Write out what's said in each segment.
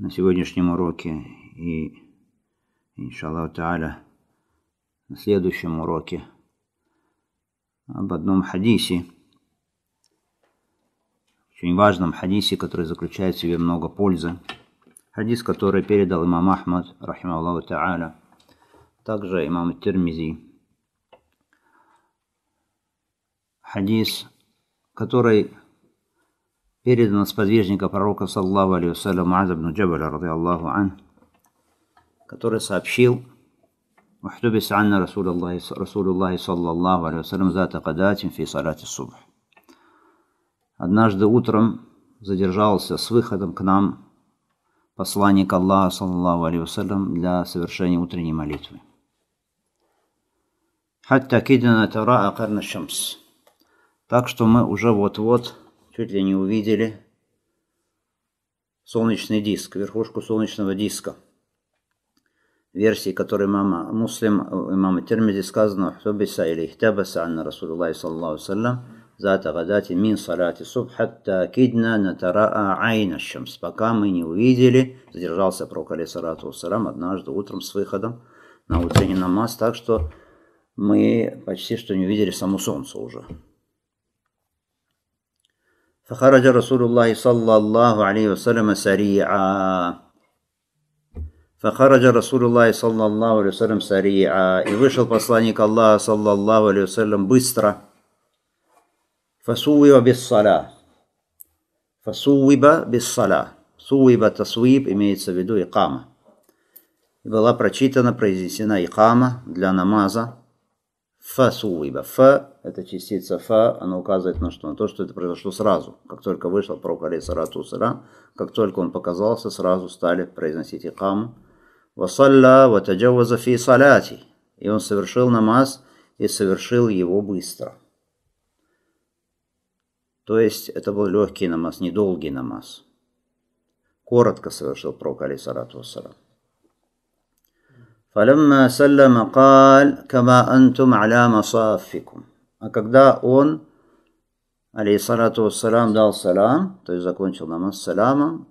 на сегодняшнем уроке и, иншаллах та'аля, на следующем уроке об одном хадисе, очень важном хадисе, который заключает в себе много пользы. Хадис, который передал имам Ахмад, рахима Аллаху та'аля, также имам Тирмизи. Хадис, который передан с подвижника пророка, саллаху алейхи Муаза ибн Джабаля, ради Аллаху ан, который сообщил, «Ухтубис анна Расулуллахи саллаллаху алейхи вассалям зата кадатим фи салати субх». Однажды утром задержался с выходом к нам посланник Аллаха, саллаллаху алейхи для совершения утренней молитвы. «Хатта кидана тараа карна шамс». Так что мы уже вот-вот чуть ли не увидели солнечный диск, верхушку солнечного диска. Версии, которые мама Муслим, имам э, Термизи сказано «Хтубиса или хтабаса анна Расулуллахи саллаху саллям» Зата гадати мин салати субхатта хатта на натараа айна шамс. Пока мы не увидели, задержался пророк алейсалату сарам однажды утром с выходом на утренний намаз, так что мы почти что не увидели само солнце уже. فخرج رسول الله صلى الله عليه وسلم سريعا فخرج رسول الله صلى الله عليه وسلم سريعا и посланник Аллаха صلى الله عليه وسلم быстро فصوب بالصلاة فصوب بالصلاة صوب تصويب имеется в виду إقامة и была прочитана произнесена إقامة для намаза فصوب فصوب эта частица фа, она указывает на что? На то, что это произошло сразу. Как только вышел пророк алейсарату сара, как только он показался, сразу стали произносить икам. Васалла ватаджаваза фи саляти. И он совершил намаз и совершил его быстро. То есть это был легкий намаз, недолгий намаз. Коротко совершил пророк алейсарату сара. فلما سلم قال كما أنتم على مصافكم а когда он, алейсалату вассалам, дал салам, то есть закончил намаз саламом,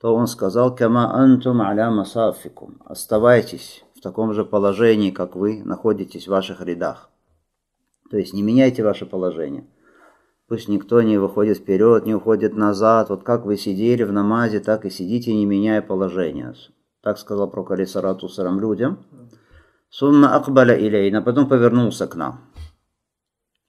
то он сказал, «Кама антум аля масафикум» – «Оставайтесь в таком же положении, как вы находитесь в ваших рядах». То есть не меняйте ваше положение. Пусть никто не выходит вперед, не уходит назад. Вот как вы сидели в намазе, так и сидите, не меняя положение. Так сказал пророк Алисарату Сарам людям. Сумма Акбаля Илейна, потом повернулся к нам.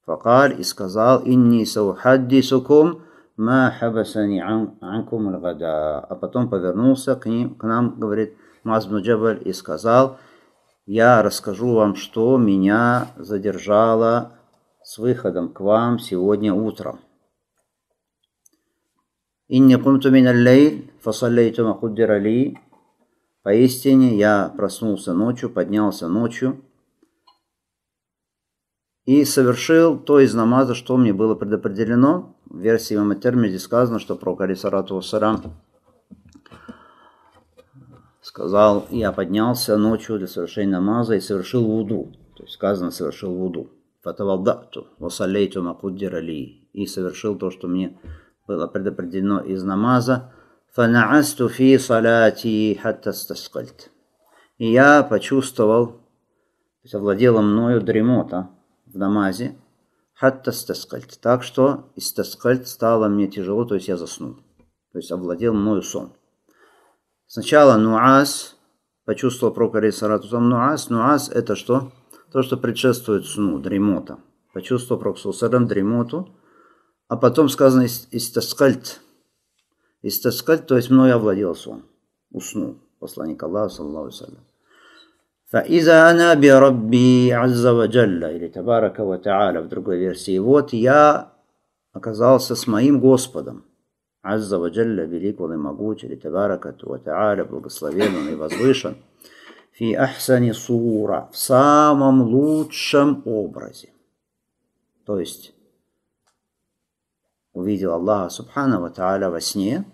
فقال и сказал «Инни саухаддисукум ма хабасани анкум лгада». А потом повернулся к, ним, к нам, говорит Маз Джабаль, и сказал «Я расскажу вам, что меня задержало с выходом к вам сегодня утром». «Инни кумту мин аллейль, фасаллейту мақуддира ли». Поистине я проснулся ночью, поднялся ночью, и совершил то из намаза, что мне было предопределено. В версии Имама Термиди сказано, что пророк Сарату Сарам сказал, я поднялся ночью для совершения намаза и совершил вуду. То есть сказано, совершил вуду. Фатавалдату, васалейту макуддир И совершил то, что мне было предопределено из намаза. Фанаасту фи салати хатта И я почувствовал, то есть овладела мною дремота, в намазе, хатта стаскальт. Так что истаскальт стало мне тяжело, то есть я заснул. То есть овладел мною сон. Сначала нуас, почувствовал прокарей саратусам нуас. Нуас это что? То, что предшествует сну, дремота. Почувствовал проксусарам дремоту. А потом сказано истаскальт. Истаскальт, то есть мною овладел сон. Уснул посланник Аллаха, саллаху алейхи Фаиза ана би рабби азза ва джалла, или табарака ва та'аля в другой версии. Вот я оказался с моим Господом. Азза ва джалла, велик он и могуч, или табарака ва та'аля, благословен он и возвышен. Фи ахсани сура, в самом лучшем образе. То есть, увидел Аллаха Субхану Тааля во сне,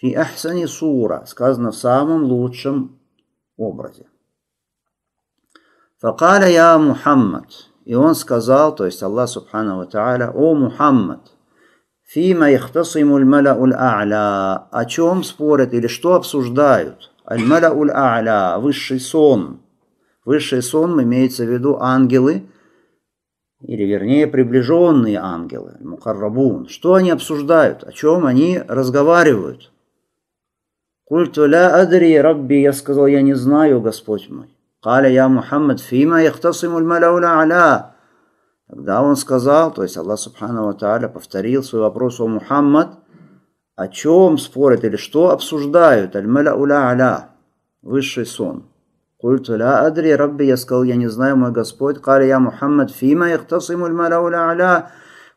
фи ахсани сура, сказано в самом лучшем образе. Факаля я Мухаммад. И он сказал, то есть Аллах Субхану Тааля, о Мухаммад, фима яхтасиму аль-маля уль-а'ля, о чем спорят или что обсуждают? Аль-маля уль-а'ля, высший сон. Высший сон имеется в виду ангелы, или вернее приближенные ангелы, Мухаррабун Что они обсуждают? О чем они разговаривают? Культу ля адри, Рабби, я сказал, я не знаю, Господь мой. Каля я Мухаммад, фима яхтасиму мальмалауля аля. Тогда он сказал, то есть Аллах Субхану Тааля повторил свой вопрос о Мухаммад, о чем спорят или что обсуждают, аль-маляуля аля, высший сон. Культу ля адри, Рабби, я сказал, я не знаю, мой Господь, каля я Мухаммад, фима яхтасиму мальмалауля аля.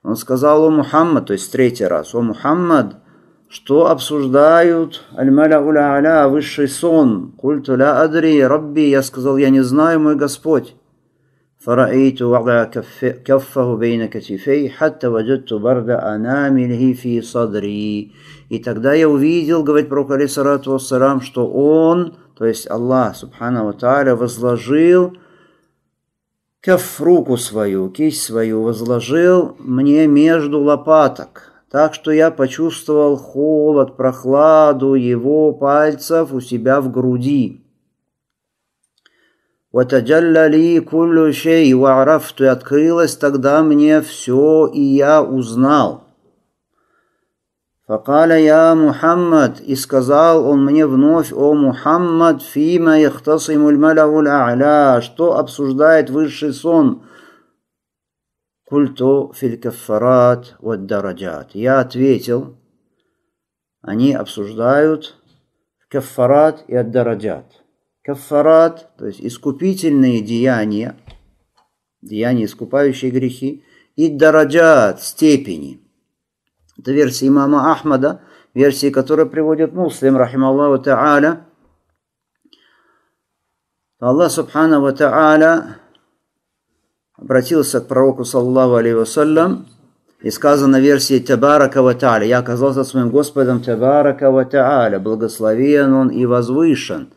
Он сказал, о Мухаммад, то есть третий раз, о Мухаммад, что обсуждают аль-маля уля высший сон. Культу ля адри, рабби, я сказал, я не знаю, мой Господь. فرأيت وضع كفه بين كتفي حتى وجدت برد أنامله في صدري И тогда я увидел, говорит пророк алейсарату вассалам, что он, то есть Аллах, субхана ва возложил каф свою, кисть свою, возложил мне между лопаток так что я почувствовал холод, прохладу его пальцев у себя в груди. «Ватаджалла ли куллю шей варафту» и открылось тогда мне все, и я узнал. «Факаля я Мухаммад» и сказал он мне вновь, «О Мухаммад, фима яхтасимуль малявуль а'ля», что обсуждает высший сон – Культу филькафарат ваддараджат. Я ответил, они обсуждают кафарат и аддараджат. Кафарат, то есть искупительные деяния, деяния, искупающие грехи, и дарадят степени. Это версия имама Ахмада, версия, которой приводит муслим, рахималлаху та'аля. Аллах Субхану ва Та'аля обратился к пророку, саллаху алейхи вассалям, и сказано в версии Табарака ва «Я оказался с моим Господом Табарака ва благословен он и возвышен».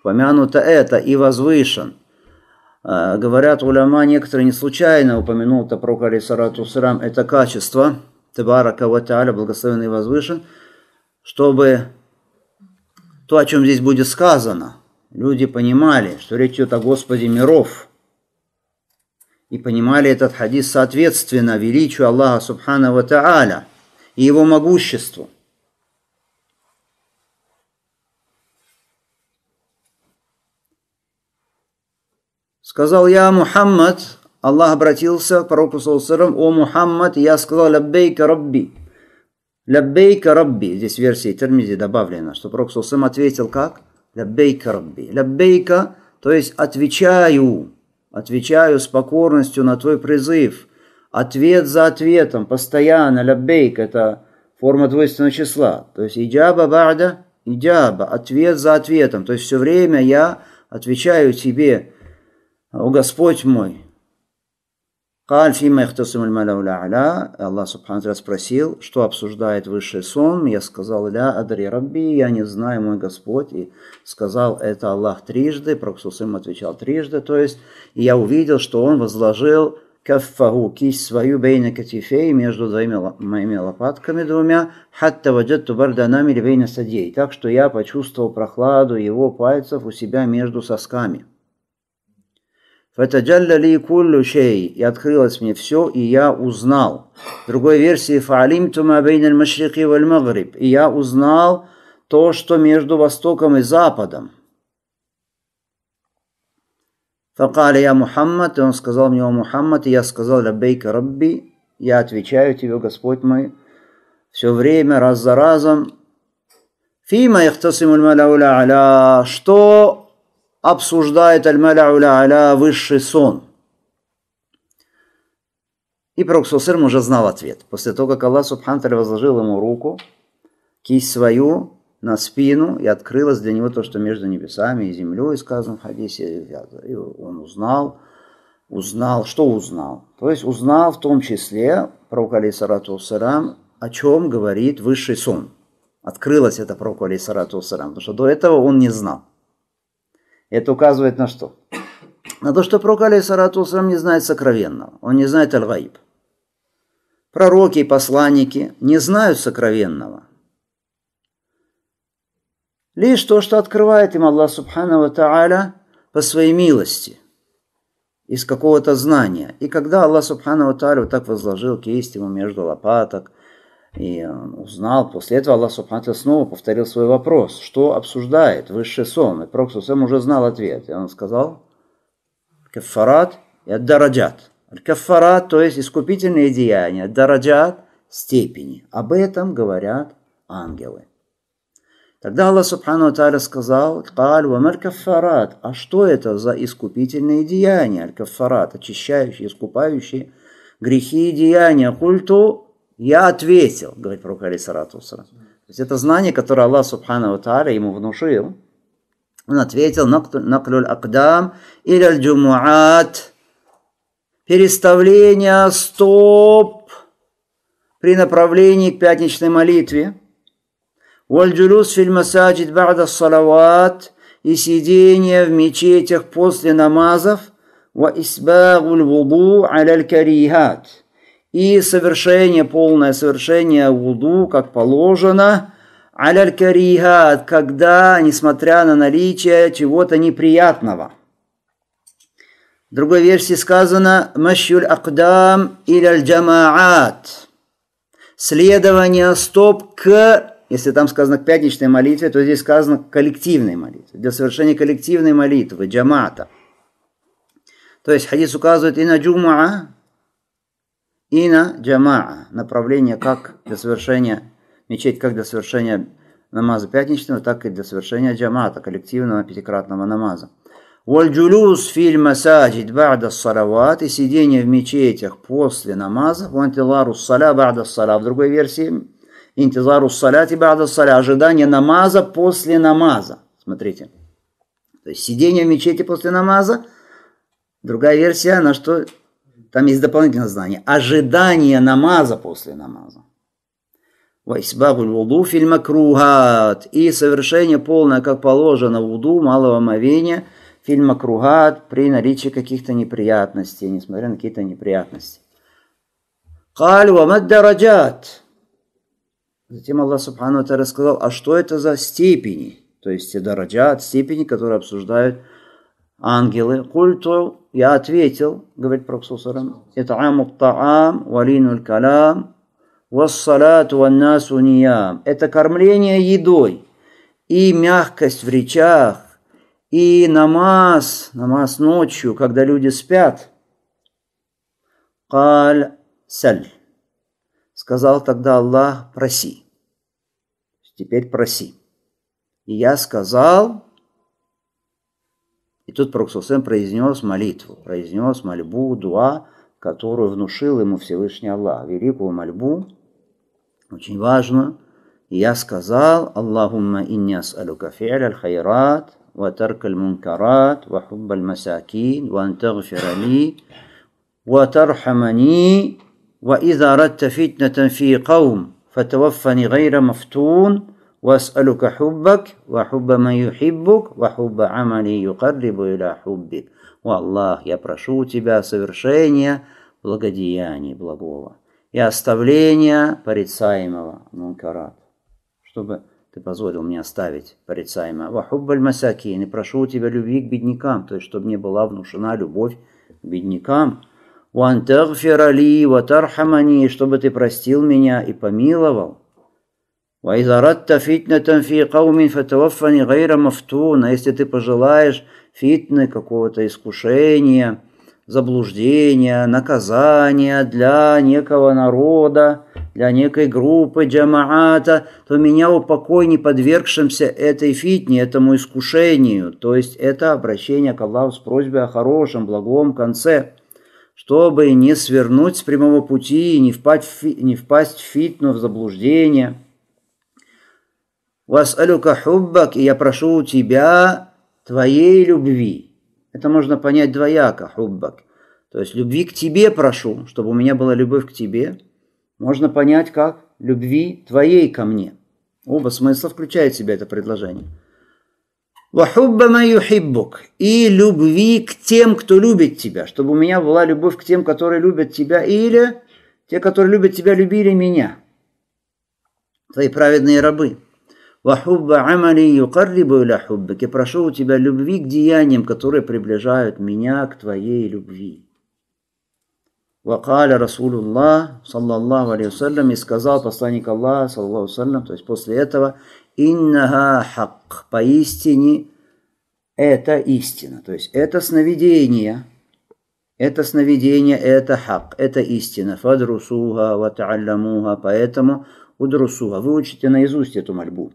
Упомянуто это «и возвышен». А, говорят уляма, некоторые не случайно упомянул Тапрок алейсарату срам это качество Табарака ва благословен и возвышен, чтобы то, о чем здесь будет сказано, люди понимали, что речь идет о Господе миров – и понимали этот хадис соответственно величию Аллаха Субхана Ва Тааля и его могуществу. Сказал я Мухаммад, Аллах обратился к пророку Салсарам, о Мухаммад, я сказал лаббейка Рабби. Лаббейка Рабби. Здесь в версии Термизи добавлено, что пророк Салсарам ответил как? Лаббейка Рабби. Лаббейка, то есть отвечаю Отвечаю с покорностью на твой призыв. Ответ за ответом, постоянно, ляббейк, это форма двойственного числа. То есть идяба барда, идяба, ответ за ответом. То есть все время я отвечаю тебе, о Господь мой, Каль фима яхтасим аля. Аллах Субхану Таля спросил, что обсуждает высший сон. Я сказал, ля адри рабби, я не знаю, мой Господь. И сказал это Аллах трижды, Проксусим отвечал трижды. То есть я увидел, что он возложил каффаху, кисть свою бейна катифей между двумя моими лопатками двумя, хатта ваджатту барданами или бейна садей. Так что я почувствовал прохладу его пальцев у себя между сосками. Фатаджаллали куллю шей. И открылось мне все, и я узнал. В другой версии фаалимтума бейн аль-машрики валь магриб. И я узнал то, что между Востоком и Западом. Факали я Мухаммад, и он сказал мне, о Мухаммад, и я сказал, лаббейка Рабби, я отвечаю тебе, Господь мой, все время, раз за разом. Фима яхтасимуль маляуля аля, что обсуждает Аль-Маля высший сон. И пророк Сусырм уже знал ответ. После того, как Аллах Субханталь возложил ему руку, кисть свою на спину, и открылось для него то, что между небесами и землей, сказано в хадисе. И он узнал, узнал, что узнал? То есть узнал в том числе, пророк Алисарату Сарам, о чем говорит высший сон. Открылось это пророку Алисарату Сарам, потому что до этого он не знал. Это указывает на что? На то, что пророк, алейсарату сам не знает сокровенного. Он не знает аль-гаиб. Пророки и посланники не знают сокровенного. Лишь то, что открывает им Аллах Субхану Тааля по своей милости, из какого-то знания. И когда Аллах Субхану Тааля вот так возложил кисть ему между лопаток, и узнал, после этого Аллах Субхану снова повторил свой вопрос, что обсуждает высший сон. И Пророк Сусам уже знал ответ. И он сказал, кафарат и аддараджат. Кафарат, то есть искупительные деяния, аддараджат – степени. Об этом говорят ангелы. Тогда Аллах Субхану Тааля сказал, «Каль кафарат». А что это за искупительные деяния? Аль-кафарат, очищающие, искупающие грехи и деяния. Культу я ответил, говорит Прабхупада Саратусара. То есть это знание, которое Аллах Субхану Тааля ему внушил. Он ответил, наклюль акдам или аль-джумуат, переставление стоп при направлении к пятничной молитве. Вальджулюс фильмасаджид барда салават и сидение в мечетях после намазов. Ва исбагуль вуду аляль карихат и совершение, полное совершение вуду, как положено, аляль-карихат, когда, несмотря на наличие чего-то неприятного. В другой версии сказано «Машюль акдам иляль джамаат» следование стоп к, если там сказано к пятничной молитве, то здесь сказано к коллективной молитве, для совершения коллективной молитвы, джамата. То есть хадис указывает и на джума, и на джамаа, направление как для совершения, мечеть как для совершения намаза пятничного, так и для совершения джамаата, коллективного пятикратного намаза. Вальджулюс филь масаджид бада салават и сидение в мечетях после намаза. Вантилару саля бада саля. В другой версии интизару саляти бада саля. Ожидание намаза после намаза. Смотрите. То есть сидение в мечети после намаза. Другая версия, на что там есть дополнительное знание. Ожидание намаза после намаза. Вайсбабуль вуду фильма кругат. И совершение полное, как положено, вуду, малого мовения, фильма кругат при наличии каких-то неприятностей, несмотря на какие-то неприятности. Каль вамад дараджат. Затем Аллах Субхану Тара сказал, а что это за степени? То есть те дараджат, степени, которые обсуждают ангелы. Культу, я ответил, говорит Пророк это аму таам, валину калам, вассалату ваннасу ниям. Это кормление едой и мягкость в речах, и намаз, намаз ночью, когда люди спят. Каль саль. Сказал тогда Аллах, проси. Теперь проси. И я сказал, и тут Проксусен произнес молитву, произнес мольбу, дуа, которую внушил ему Всевышний Аллах, великую мольбу, очень важно. И я сказал, Аллахумма инни ас'алука фи'ля аль-хайрат, ва тарка аль-мункарат, ва хубба аль-масакин, ва антагфира ли, ва тархамани, ва иза фитнатан фи каум, фатаваффани гайра мафтун, واسألك حبك وحب ما يحبك وحب عمل يقرب إلى حبك والله я прошу тебя совершения благодеяния благого и оставления порицаемого мункарат, чтобы ты позволил мне оставить порицаемое. Вахуббаль масакин, и прошу тебя любви к беднякам, то есть, чтобы мне была внушена любовь к беднякам. Вантагфирали, ватархамани, чтобы ты простил меня и помиловал. «Ваиз аратта фитнатан фи каумин фатавафани гайра мафтуна». Если ты пожелаешь фитны какого-то искушения, заблуждения, наказания для некого народа, для некой группы джамаата, то меня упокой не подвергшимся этой фитне, этому искушению. То есть это обращение к Аллаху с просьбой о хорошем, благом конце, чтобы не свернуть с прямого пути, и не, впасть в фитну, в заблуждение – вас Васалюка хуббак, и я прошу у тебя твоей любви. Это можно понять двояко, хуббак. То есть любви к тебе прошу, чтобы у меня была любовь к тебе. Можно понять как любви твоей ко мне. Оба смысла включает в себя это предложение. Вахубба маюхиббук. И любви к тем, кто любит тебя. Чтобы у меня была любовь к тем, которые любят тебя. Или те, которые любят тебя, любили меня. Твои праведные рабы. «Вахубба амали юкаррибу иля хуббик» и прошу у тебя любви к деяниям, которые приближают меня к твоей любви. Вакаля Расулуллах, саллаллаху алейхи и сказал посланник Аллаха, саллаллаху салям, то есть после этого, «Иннага хак» поистине это истина, то есть это сновидение, это сновидение, это хак, это истина. Фадрусуга, ватаалямуга, поэтому удрусуга, выучите наизусть эту мольбу.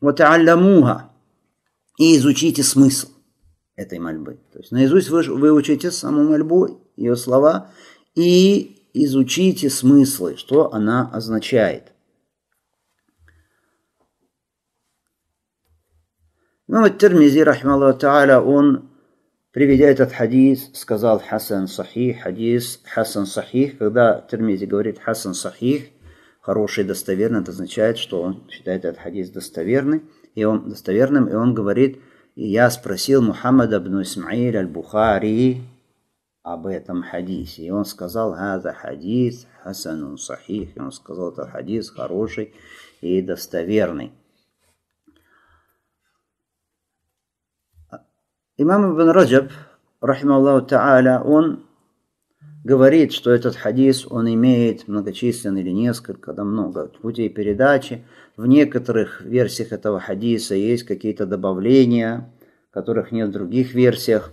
Вот وتعلموها и изучите смысл этой мольбы. То есть наизусть вы, выучите саму мольбу, ее слова, и изучите смыслы, что она означает. Ну, вот Термизи, рахмаллаху та'аля, он, приведя этот хадис, сказал Хасан Сахих, хадис Хасан Сахих, когда Термизи говорит Хасан Сахих, хороший и достоверный, это означает, что он считает этот хадис достоверный, и он достоверным, и он говорит, и я спросил Мухаммада ибн Исмаиль аль-Бухари об этом хадисе. И он сказал, это хадис хасанун сахих». И он сказал, это хадис хороший и достоверный. Имам Ибн Раджаб, рахим Аллаху Та'аля, он говорит, что этот хадис, он имеет многочисленные или несколько, да много путей передачи. В некоторых версиях этого хадиса есть какие-то добавления, которых нет в других версиях.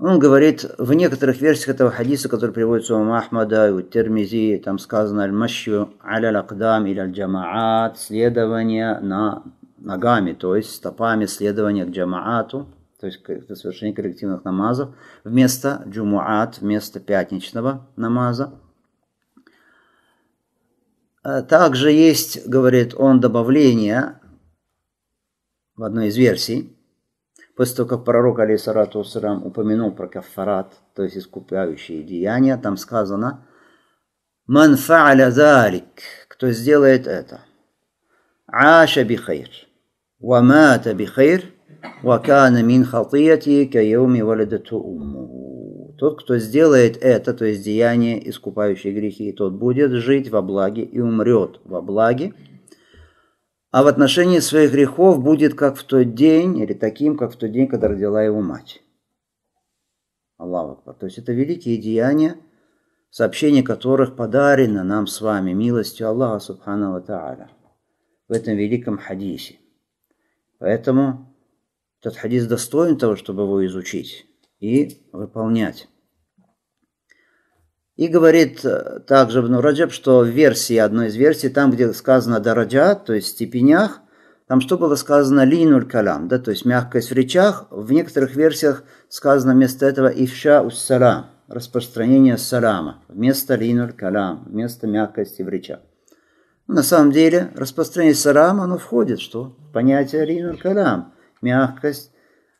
Он говорит, в некоторых версиях этого хадиса, который приводится у Ахмада и у Термизи, там сказано «Аль-Машью аля-Лакдам или аль-Джамаат» – следование на ногами, то есть стопами следования к джамаату – то есть совершение коллективных намазов, вместо джумуат, вместо пятничного намаза. А также есть, говорит он, добавление в одной из версий, после того, как пророк, алейсарату ассалам, упомянул про кафарат, то есть искупающие деяния, там сказано «Ман фааля залик» – «Кто сделает это?» «Аша бихайр» «Вамата бихайр» – Вакана мин хатияти каяуми валидату умму. Тот, кто сделает это, то есть деяние, искупающее грехи, тот будет жить во благе и умрет во благе. А в отношении своих грехов будет как в тот день, или таким, как в тот день, когда родила его мать. Аллаху. Акбар. То есть это великие деяния, сообщение которых подарено нам с вами милостью Аллаха Субхану Тааля в этом великом хадисе. Поэтому этот хадис достоин того, чтобы его изучить и выполнять. И говорит э, также Ибн ну, Раджаб, что в версии, одной из версий, там, где сказано «дараджа», то есть в степенях, там что было сказано «линуль калам, да, то есть мягкость в речах, в некоторых версиях сказано вместо этого «ифша уссалам», распространение салама, вместо «линуль калам, вместо мягкости в речах. На самом деле распространение салама, оно входит что? в понятие «линуль калам мягкость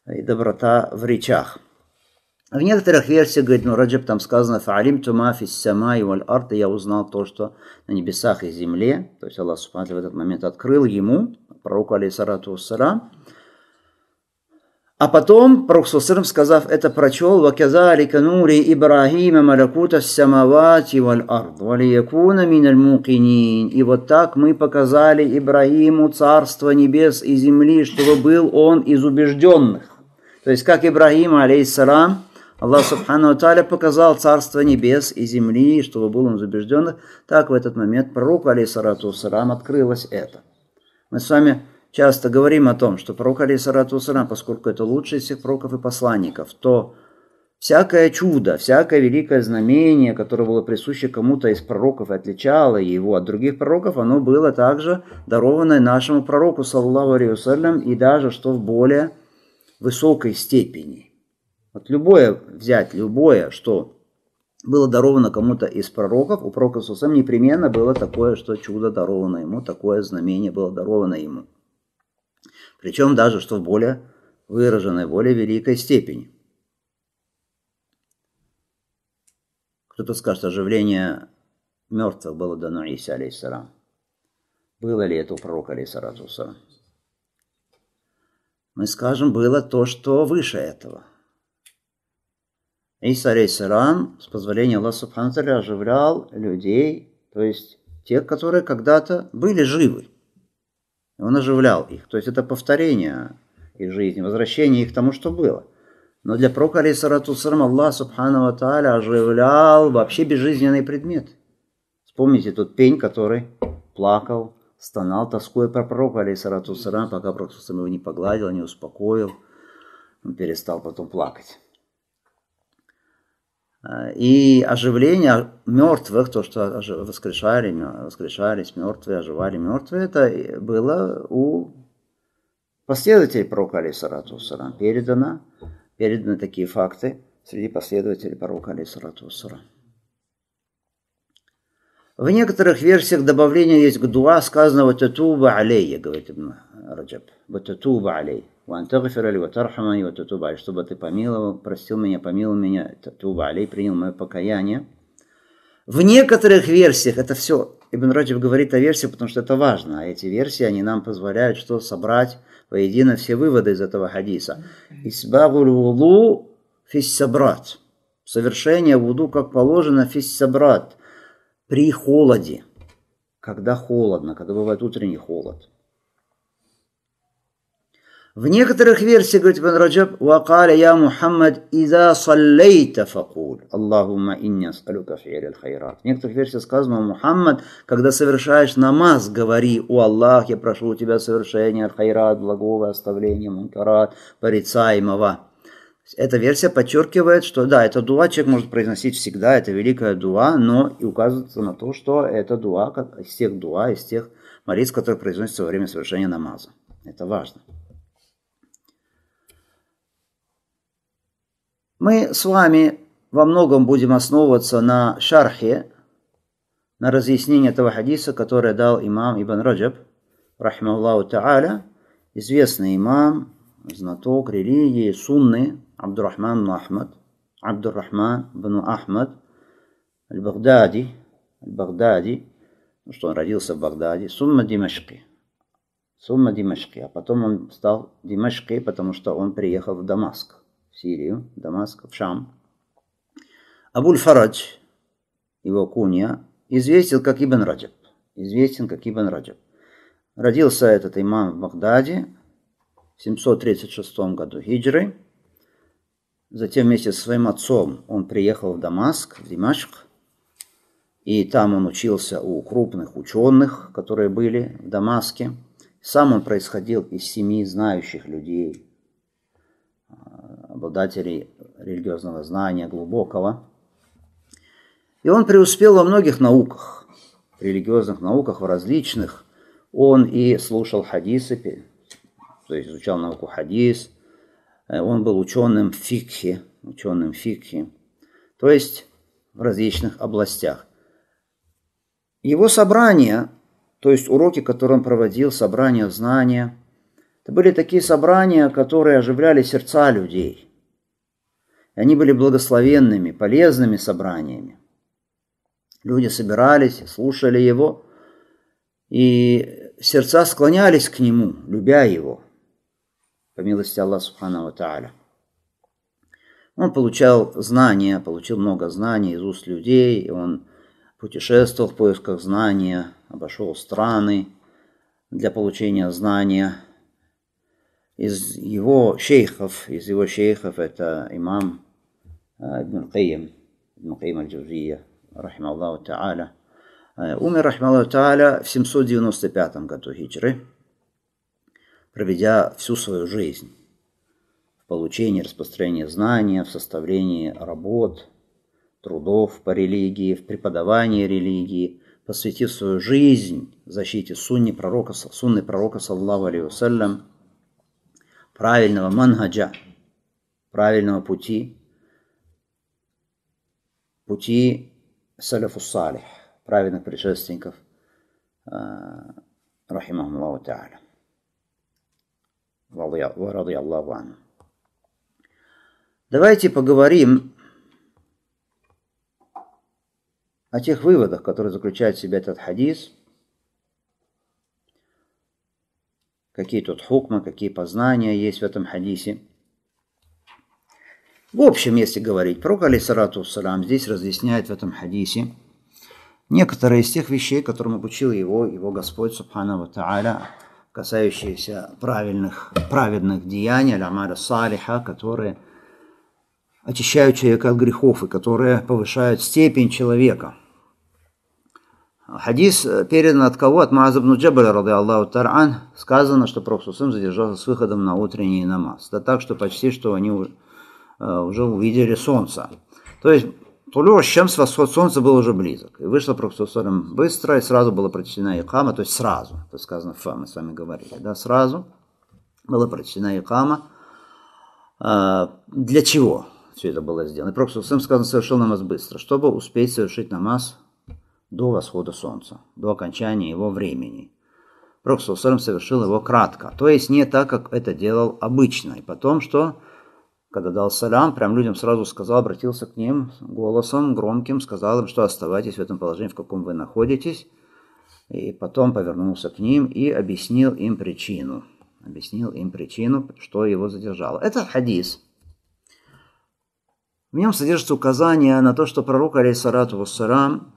и доброта в речах. В некоторых версиях, говорит Нураджаб, там сказано «Фаалим тума сама и валь арта» «Я узнал то, что на небесах и земле». То есть Аллах Субхану в этот момент открыл ему, пророку алейсарату Сара. А потом Пророк, сказав это, прочел «Ваказалика нури Ибрахима малякута самавати валь ард, валиякуна миналь мукинин». И вот так мы показали Ибрахиму царство небес и земли, чтобы был он из убежденных. То есть, как Ибрагим, алейхиссалам, Аллах Субхану Таля показал царство небес и земли, чтобы был он из убежденных, так в этот момент пророку, алейхиссалату салам, открылось это. Мы с вами часто говорим о том, что пророк, алейсарату вассалам, поскольку это лучший из всех пророков и посланников, то всякое чудо, всякое великое знамение, которое было присуще кому-то из пророков и отличало его от других пророков, оно было также даровано нашему пророку, саллаху алейхи и даже что в более высокой степени. Вот любое взять, любое, что было даровано кому-то из пророков, у пророка Сусам непременно было такое, что чудо даровано ему, такое знамение было даровано ему причем даже что в более выраженной, более великой степени. Кто-то скажет, оживление мертвых было дано Исе, алейсалам. Было ли это у пророка, алейсалату Мы скажем, было то, что выше этого. Иса, алейсалам, с позволения Аллаха Субхану оживлял людей, то есть тех, которые когда-то были живы он оживлял их. То есть это повторение их жизни, возвращение их к тому, что было. Но для Пророка, Саратусарам Аллах Субхану Тааля оживлял вообще безжизненный предмет. Вспомните тот пень, который плакал, стонал, тоскуя про пророка, алейсарату пока пророк его не погладил, не успокоил. Он перестал потом плакать. Э, и оживление мертвых, то, что воскрешали, воскрешались мертвые, оживали мертвые, это было у последователей пророка Алисарату Сарам. Передано, переданы такие факты среди последователей пророка Алисарату Сарам. В некоторых версиях добавления есть к дуа, сказанного «Татуба алейя», говорит Ибн Раджаб. «Татуба алей». Ван Тагфирали, Ватархамани, Вататубали, чтобы ты помиловал, простил меня, помиловал меня, Татубали, принял мое покаяние. В некоторых версиях это все, Ибн Раджиб говорит о версии, потому что это важно, а эти версии, они нам позволяют что собрать воедино все выводы из этого хадиса. Исбагуль вуду фис сабрат. Совершение вуду, как положено, фис сабрат. При холоде. Когда холодно, когда бывает утренний холод. В некоторых версиях, говорит Ибн Раджаб, «Вакаля я Мухаммад, иза саллейта факуль, Аллахумма инни аскалюка фи'иль аль-хайрат». В некоторых версиях сказано, «Мухаммад, когда совершаешь намаз, говори, У Аллах, я прошу у тебя совершения аль-хайрат, благого оставления, мункарат, порицаемого». Эта версия подчеркивает, что да, это дуа человек может произносить всегда, это великая дуа, но и указывается на то, что это дуа как из тех дуа, из тех молитв, которые произносятся во время совершения намаза. Это важно. Мы с вами во многом будем основываться на шархе, на разъяснение этого хадиса, которое дал имам Ибн Раджаб, рахмаллаху та'аля, известный имам, знаток религии, сунны, Абдурахман бн Ахмад, Абдурахман бн Ахмад, аль-Багдади, аль-Багдади, ну что он родился в Багдаде, сумма Димашки, сумма Димашки, а потом он стал Димашки, потому что он приехал в Дамаск в Сирию, в Дамаск, в Шам. Абуль-Фарадж, его кунья, известен как Ибн Раджаб. Известен как Ибн Раджаб. Родился этот имам в Багдаде в 736 году хиджры. Затем вместе со своим отцом он приехал в Дамаск, в Димашк. И там он учился у крупных ученых, которые были в Дамаске. Сам он происходил из семьи знающих людей, обладателей религиозного знания глубокого. И он преуспел во многих науках, религиозных науках, в различных. Он и слушал хадисы, то есть изучал науку хадис. Э, он был ученым фикхи, ученым фикхи, то есть в различных областях. Его собрания, то есть уроки, которые он проводил, собрания знания – это были такие собрания, которые оживляли сердца людей. И они были благословенными, полезными собраниями. Люди собирались, слушали его, и сердца склонялись к нему, любя его, по милости Аллаха Субхану Тааля. Он получал знания, получил много знаний из уст людей, он путешествовал в поисках знания, обошел страны для получения знания – из его шейхов, из его шейхов это имам э, Ибн Каим, Ибн Каим Аль-Джавзия, рахималлаху та'аля. Э, умер, рахималлаху та'аля, в 795 году хиджры, проведя всю свою жизнь в получении, распространении знания, в составлении работ, трудов по религии, в преподавании религии, посвятив свою жизнь защите сунни пророка, сунны пророка, саллаху алейхи вассалям, правильного мангаджа, правильного пути, пути саляфу салих, праведных предшественников, э, рахимахум Аллаху та'аля, варады Аллаху ану. Давайте поговорим о тех выводах, которые заключает в себе этот хадис – какие тут хукмы, какие познания есть в этом хадисе. В общем, если говорить про Калисарату Салам, здесь разъясняет в этом хадисе некоторые из тех вещей, которым обучил его, его Господь СубханаВа Тааля, касающиеся правильных, праведных деяний, аль-амара салиха, которые очищают человека от грехов и которые повышают степень человека – Хадис э, передан от кого? От Маазабну Джабаля, рады Аллаху Таран, сказано, что Проксусым задержался с выходом на утренний намаз. Да так, что почти, что они уже э, увидели солнце. То есть Тулюр Шемс, восход солнца был уже близок. И вышло Проксусором быстро, и сразу была прочтена Икама, то есть сразу, это сказано Фа, мы с вами говорили, да, сразу была прочтена Икама. Э, для чего все это было сделано? И Проксусором сказано, совершил намаз быстро, чтобы успеть совершить намаз до восхода солнца, до окончания его времени. Проксусерм совершил его кратко, то есть не так, как это делал обычно. И потом, что, когда дал салям, прям людям сразу сказал, обратился к ним голосом громким, сказал им, что оставайтесь в этом положении, в каком вы находитесь. И потом повернулся к ним и объяснил им причину. Объяснил им причину, что его задержало. Это хадис. В нем содержится указание на то, что пророк, алейсарату вассалам,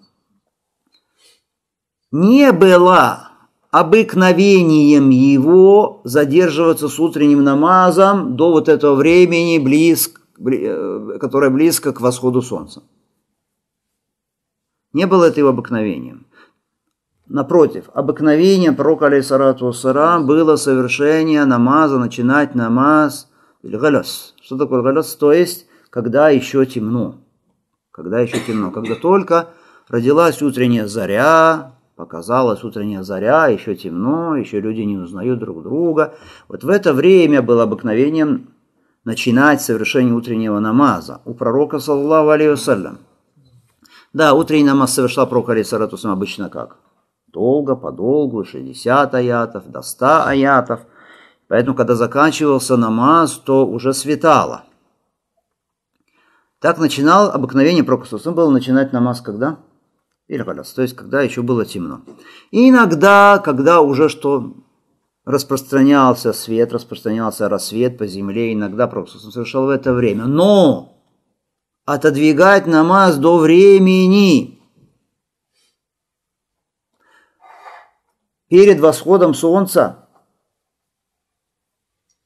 не было обыкновением его задерживаться с утренним намазом до вот этого времени, близко, э, которое близко к восходу солнца. Не было это его обыкновением. Напротив, обыкновением пророка, алейсарату вассалам, было совершение намаза, начинать намаз, или галяс. Что такое галяс? То есть, когда еще темно. Когда еще темно. Когда только родилась утренняя заря, Показалась утренняя заря, еще темно, еще люди не узнают друг друга. Вот в это время было обыкновением начинать совершение утреннего намаза у пророка, саллаху алейхи Да, утренний намаз совершал пророк, алейхи обычно как? Долго, подолгу, 60 аятов, до 100 аятов. Поэтому, когда заканчивался намаз, то уже светало. Так начинал обыкновение пророка, было начинать намаз когда? Когда? или Галяс, то есть когда еще было темно. И иногда, когда уже что распространялся свет, распространялся рассвет по земле, иногда просто совершал в это время. Но отодвигать намаз до времени. Перед восходом солнца,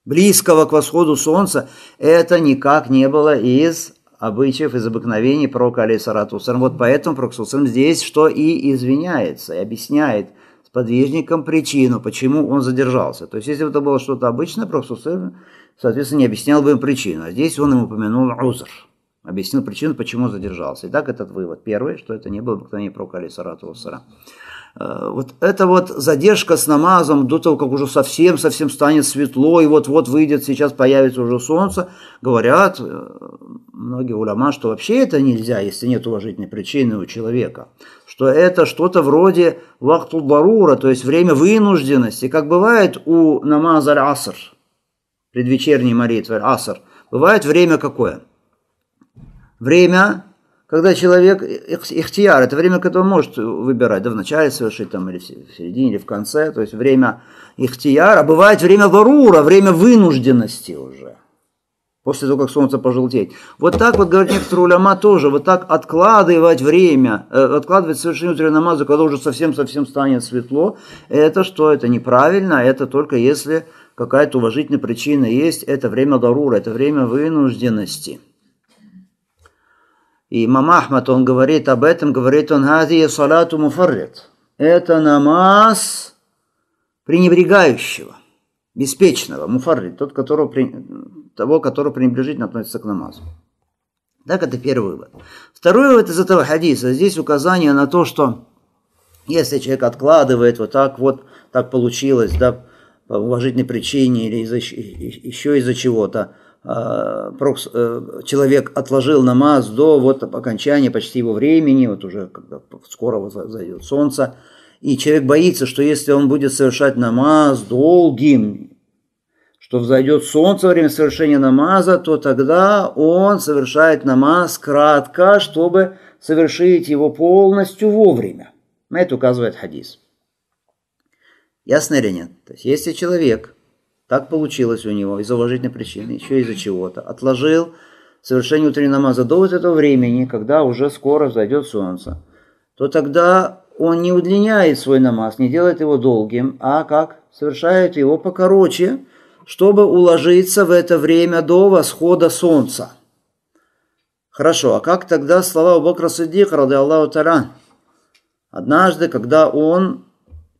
близкого к восходу солнца, это никак не было из обычаев, из обыкновений пророка Алисаратусарам. Вот поэтому Проксусарам здесь что и извиняется, и объясняет сподвижникам причину, почему он задержался. То есть, если бы это было что-то обычное, Проксусарам, соответственно, не объяснял бы им причину. А здесь он им упомянул узр, объяснил причину, почему задержался. Итак, этот вывод. Первый, что это не было обыкновение пророка Алисаратусарам. Э, вот это вот задержка с намазом до того, как уже совсем-совсем станет светло, и вот-вот выйдет, сейчас появится уже солнце, говорят э, многие уляма, что вообще это нельзя, если нет уважительной причины у человека, что это что-то вроде вахтул-барура, то есть время вынужденности, как бывает у намаза асар, предвечерней молитвы асар, бывает время какое? Время когда человек э, ихтияр, это время, когда он может выбирать, да, в начале совершить там, или в середине, или в конце, то есть время ихтияра, а бывает время варура, время вынужденности уже, после того, как солнце пожелтеет. Вот так вот, говорит некоторые уляма тоже, вот так откладывать время, э, откладывать совершение утреннего намаза, когда уже совсем-совсем станет светло, это что? Это неправильно, это только если какая-то уважительная причина есть, это время гарура, это время вынужденности. И имам Ахмад, он говорит об этом, говорит он, «Хазия салату муфаррит». Это намаз пренебрегающего, беспечного, муфаррит, тот, которого, того, который пренебрежительно относится к намазу. Так, это первый вывод. Второй вывод из этого хадиса, здесь указание на то, что если человек откладывает вот так вот, так получилось, да, по уважительной причине или из еще из-за чего-то, Э, э, человек отложил намаз до вот окончания почти его времени, вот уже когда скоро зайдет солнце, и человек боится, что если он будет совершать намаз долгим, что взойдет солнце во время совершения намаза, то тогда он совершает намаз кратко, чтобы совершить его полностью вовремя. На это указывает хадис. Ясно или нет? То есть если человек – так получилось у него, из уважительной причины, еще из-за чего-то. Отложил совершение утреннего намаза до вот этого времени, когда уже скоро взойдет солнце. То тогда он не удлиняет свой намаз, не делает его долгим, а как? Совершает его покороче, чтобы уложиться в это время до восхода солнца. Хорошо, а как тогда слова Бакра Сиддик, рады Аллаху Таран? Однажды, когда он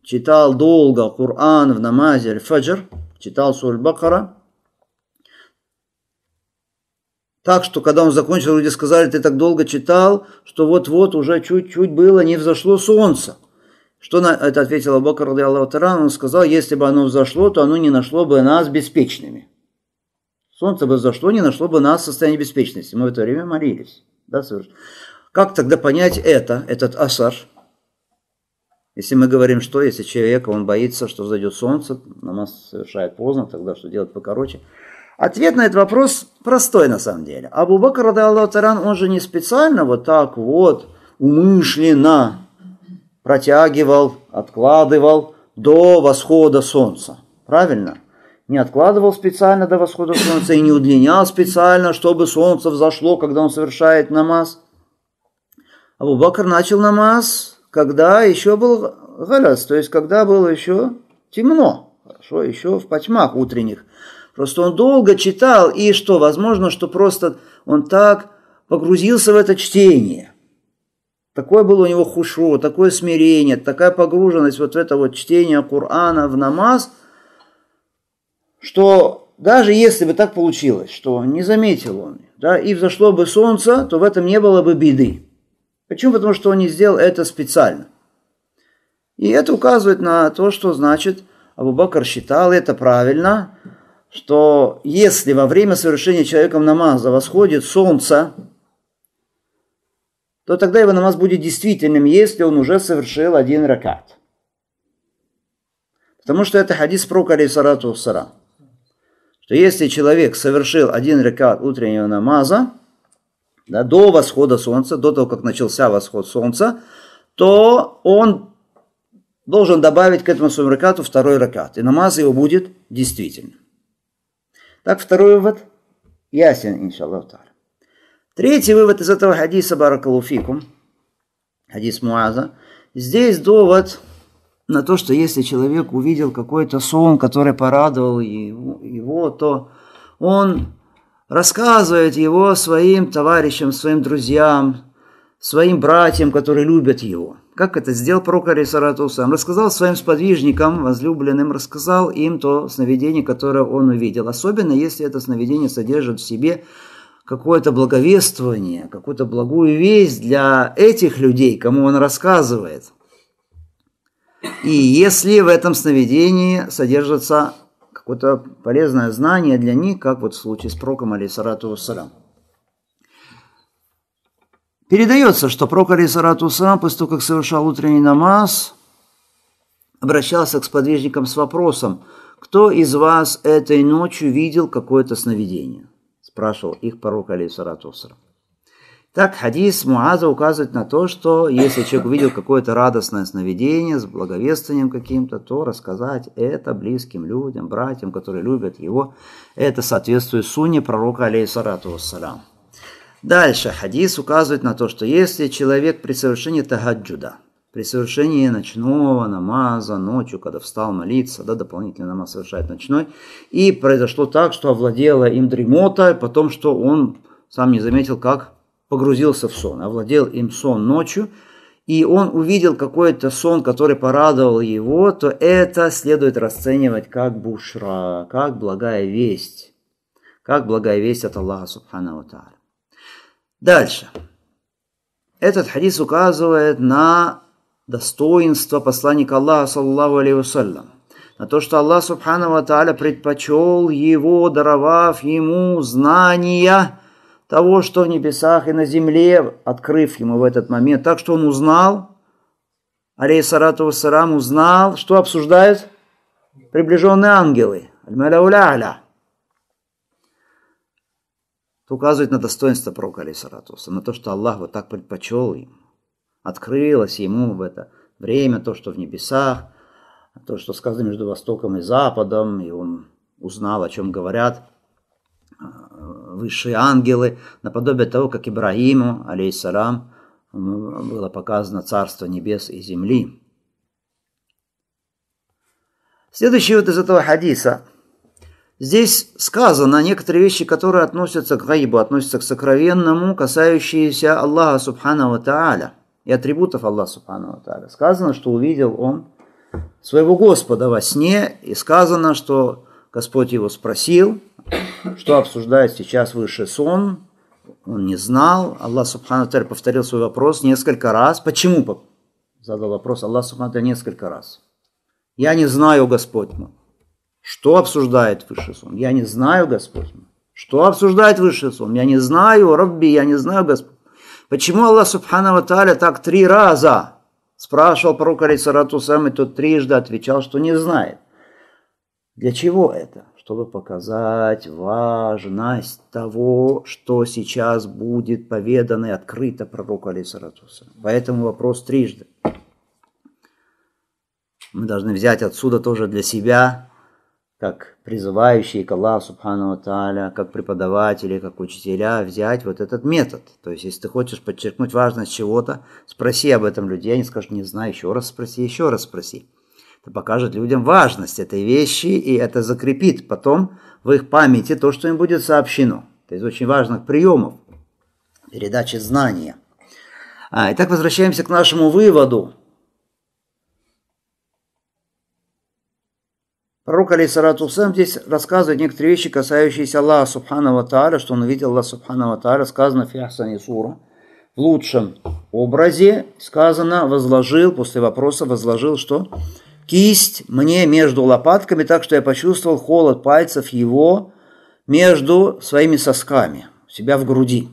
читал долго Коран в намазе Аль-Фаджр, читал Сурь Бакара. Так что, когда он закончил, люди сказали, ты так долго читал, что вот-вот уже чуть-чуть было, не взошло солнце. Что на это ответил Абакар, он сказал, если бы оно взошло, то оно не нашло бы нас беспечными. Солнце бы взошло, не нашло бы нас в состоянии беспечности. Мы в это время молились. Да, совершенно. Как тогда понять это, этот асар? Если мы говорим, что если человек, он боится, что зайдет солнце, намаз совершает поздно, тогда что делать покороче? Ответ на этот вопрос простой на самом деле. Абу Бакр, таран, он же не специально вот так вот, умышленно протягивал, откладывал до восхода солнца. Правильно? Не откладывал специально до восхода солнца и не удлинял специально, чтобы солнце взошло, когда он совершает намаз. Абу Бакр начал намаз, когда еще был галас, то есть когда было еще темно, хорошо, еще в потьмах утренних. Просто он долго читал, и что, возможно, что просто он так погрузился в это чтение. Такое было у него хушо, такое смирение, такая погруженность вот в это вот чтение Корана в намаз, что даже если бы так получилось, что не заметил он, да, и взошло бы солнце, то в этом не было бы беды. Почему? Потому что он не сделал это специально. И это указывает на то, что значит Абубакр считал это правильно, что если во время совершения человеком намаза восходит солнце, то тогда его намаз будет действительным, если он уже совершил один ракат. Потому что это хадис про Калисарату Сара. Что если человек совершил один ракат утреннего намаза, да, до восхода солнца, до того, как начался восход солнца, то он должен добавить к этому своему ракату второй ракат. И намаз его будет действительно. Так, второй вывод ясен, иншаллах. Третий вывод из этого хадиса баракалуфику, хадис Муаза, здесь довод на то, что если человек увидел какой-то сон, который порадовал его, то он рассказывает его своим товарищам, своим друзьям, своим братьям, которые любят его. Как это сделал Прокорий Саратов Рассказал своим сподвижникам, возлюбленным, рассказал им то сновидение, которое он увидел. Особенно, если это сновидение содержит в себе какое-то благовествование, какую-то благую весть для этих людей, кому он рассказывает. И если в этом сновидении содержится какое-то полезное знание для них, как вот в случае с Проком Алисарату Сарам. Передается, что Прок Алисарату Сарам, после того, как совершал утренний намаз, обращался к сподвижникам с вопросом, кто из вас этой ночью видел какое-то сновидение? Спрашивал их пророк Алисарату Сарам. Так, хадис Муаза указывает на то, что если человек увидел какое-то радостное сновидение с благовествованием каким-то, то рассказать это близким людям, братьям, которые любят его, это соответствует сунне пророка, алейсарату вассалам. Дальше хадис указывает на то, что если человек при совершении тагаджуда, при совершении ночного намаза ночью, когда встал молиться, да, дополнительный намаз совершает ночной, и произошло так, что овладела им дремота, потом что он сам не заметил, как погрузился в сон, овладел им сон ночью, и он увидел какой-то сон, который порадовал его, то это следует расценивать как бушра, как благая весть, как благая весть от Аллаха Субхану Тара. Дальше. Этот хадис указывает на достоинство посланника Аллаха, саллаху алейхи на то, что Аллах, субхану ва предпочел его, даровав ему знания – того, что в небесах и на земле, открыв ему в этот момент. Так что он узнал, Алей Саратова Сарам узнал, что обсуждают приближенные ангелы. Аль-Маляуляля. Это указывает на достоинство пророка Алей Саратуса, на то, что Аллах вот так предпочел им. Открылось ему в это время то, что в небесах, то, что сказано между Востоком и Западом, и он узнал, о чем говорят а, высшие ангелы, наподобие того, как Ибраиму, алейсалам, было показано Царство Небес и Земли. Следующий вот из этого хадиса. Здесь сказано некоторые вещи, которые относятся к гайбу, относятся к сокровенному, касающиеся Аллаха Субхану Тааля и атрибутов Аллаха Субхану Тааля. Сказано, что увидел он своего Господа во сне, и сказано, что Господь его спросил, что обсуждает сейчас высший сон. Он не знал. Аллах Субхану Тер повторил свой вопрос несколько раз. Почему? Задал вопрос Аллах Субхану несколько раз. Я не знаю, Господь мой. Что обсуждает высший сон? Я не знаю, Господь мой. Что обсуждает высший сон? Я не знаю, Рабби, я не знаю, Господь. Почему Аллах Субхану Тааля так три раза спрашивал пророка Алисарату Сам, и тот трижды отвечал, что не знает? Для чего это? Чтобы показать важность того, что сейчас будет поведано и открыто пророку Алисаратуса. Поэтому вопрос трижды. Мы должны взять отсюда тоже для себя, как призывающие к Аллаху Субхану Тааля, как преподаватели, как учителя, взять вот этот метод. То есть, если ты хочешь подчеркнуть важность чего-то, спроси об этом людей, они скажут, не знаю, еще раз спроси, еще раз спроси. Это покажет людям важность этой вещи, и это закрепит потом в их памяти то, что им будет сообщено. Это из очень важных приемов передачи знания. А, итак, возвращаемся к нашему выводу. Пророк, алейсалату сам здесь рассказывает некоторые вещи, касающиеся Аллаха Субханава Тааля, что он видел Аллаха Субханава Тааля, сказано в Яхсане Сура. В лучшем образе сказано, возложил, после вопроса возложил, что кисть мне между лопатками, так что я почувствовал холод пальцев его между своими сосками, себя в груди.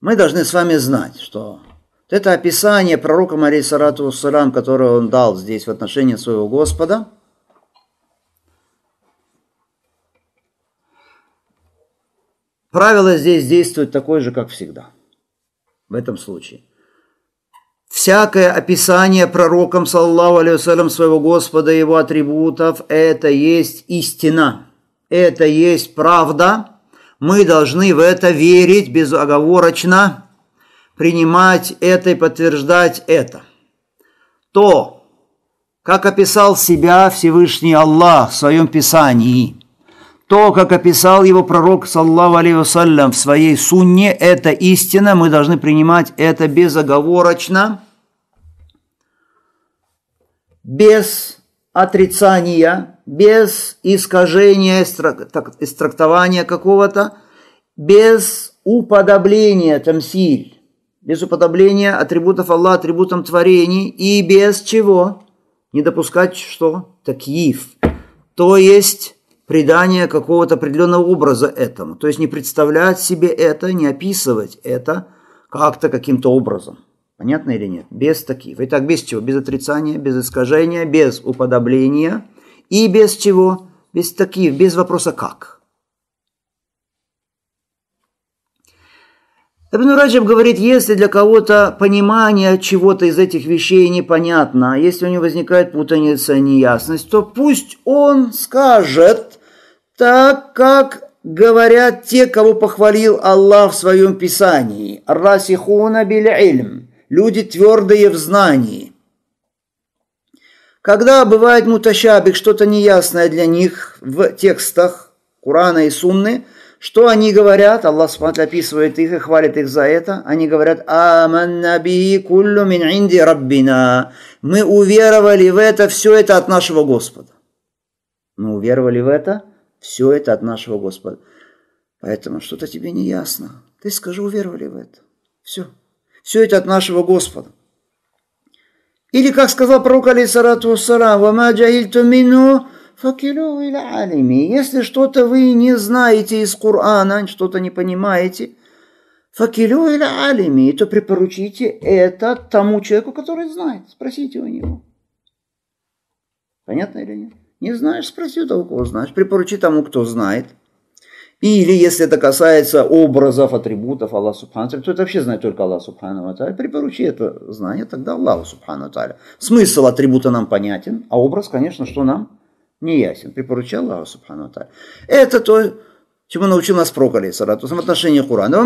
Мы должны с вами знать, что вот это описание пророка Марии Сарату Сарам, которое он дал здесь в отношении своего Господа, правило здесь действует такое же, как всегда в этом случае. Всякое описание пророком, саллаху алейхи своего Господа и его атрибутов, это есть истина, это есть правда. Мы должны в это верить безоговорочно, принимать это и подтверждать это. То, как описал себя Всевышний Аллах в своем Писании – то, как описал его пророк, саллаху алейхи в своей сунне, это истина, мы должны принимать это безоговорочно, без отрицания, без искажения, из трактования какого-то, без уподобления тамсиль, без уподобления атрибутов Аллаха атрибутам творений и без чего не допускать что? Такиев. То есть придание какого-то определенного образа этому. То есть не представлять себе это, не описывать это как-то каким-то образом. Понятно или нет? Без таких. Итак, без чего? Без отрицания, без искажения, без уподобления и без чего? Без таких, без вопроса «как?». Ибн Раджаб говорит, если для кого-то понимание чего-то из этих вещей непонятно, а если у него возникает путаница, неясность, то пусть он скажет, так как говорят те, кого похвалил Аллах в своем Писании, «Расихуна биль ильм» – люди твердые в знании. Когда бывает мутащабик, что-то неясное для них в текстах Курана и Сунны, что они говорят? Аллах Субтитры описывает их и хвалит их за это. Они говорят «Аманна би куллю мин инди раббина». Мы уверовали в это, все это от нашего Господа. Мы уверовали в это, все это от нашего Господа. Поэтому что-то тебе не ясно. Ты скажи, уверовали в это. Все. Все это от нашего Господа. Или, как сказал пророк, алейсарату салам, «Вама джагильту мину факилю иля алими». Если что-то вы не знаете из Корана, что-то не понимаете, факилю иля алими, то припоручите это тому человеку, который знает. Спросите у него. Понятно или нет? Не знаешь, спроси у того, кого знаешь. Припоручи тому, кто знает. Или, если это касается образов, атрибутов Аллаха Субхану то это вообще знает только Аллах Субхану Аталя. Припоручи это знание тогда Аллаху Субхану Аталя. Смысл атрибута нам понятен, а образ, конечно, что нам не ясен. Припоручи Аллаху Субхану Аталя. Это то, чему научил нас пророк, алейсалату, в отношении Курана.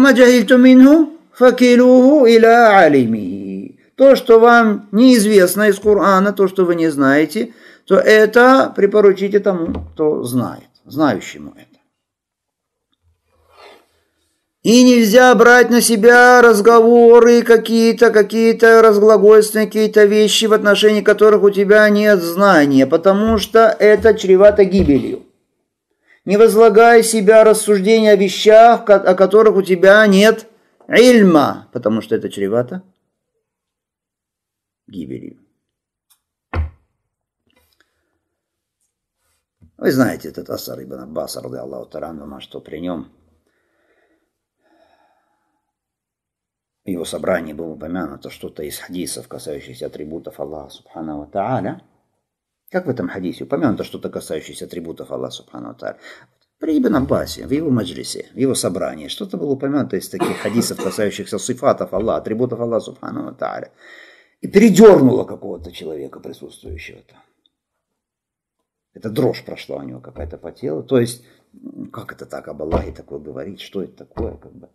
факилюху иля алимихи. То, что вам неизвестно из Корана, то, что вы не знаете – то это припоручите тому, кто знает, знающему это. И нельзя брать на себя разговоры какие-то, какие-то разглагольствия, какие-то вещи, в отношении которых у тебя нет знания, потому что это чревато гибелью. Не возлагай себя рассуждения о вещах, о которых у тебя нет ильма, потому что это чревато гибелью. Вы знаете этот Асар ибн Аббас, рады Аллаху Тарану, что при нем его собрании было упомянуто что-то из хадисов, касающихся атрибутов Аллаха Субхану Тааля. Как в этом хадисе упомянуто что-то, касающееся атрибутов Аллаха Субхану Тааля. При Ибн Аббасе, в его маджлисе, в его собрании, что-то было упомянуто из таких хадисов, касающихся сифатов Аллаха, атрибутов Аллаха Субхану Тааля. И передернуло какого-то человека, присутствующего там. Это дрожь прошла у него какая-то по телу. То есть, как это так об Аллахе такое говорить? Что это такое? Как бы?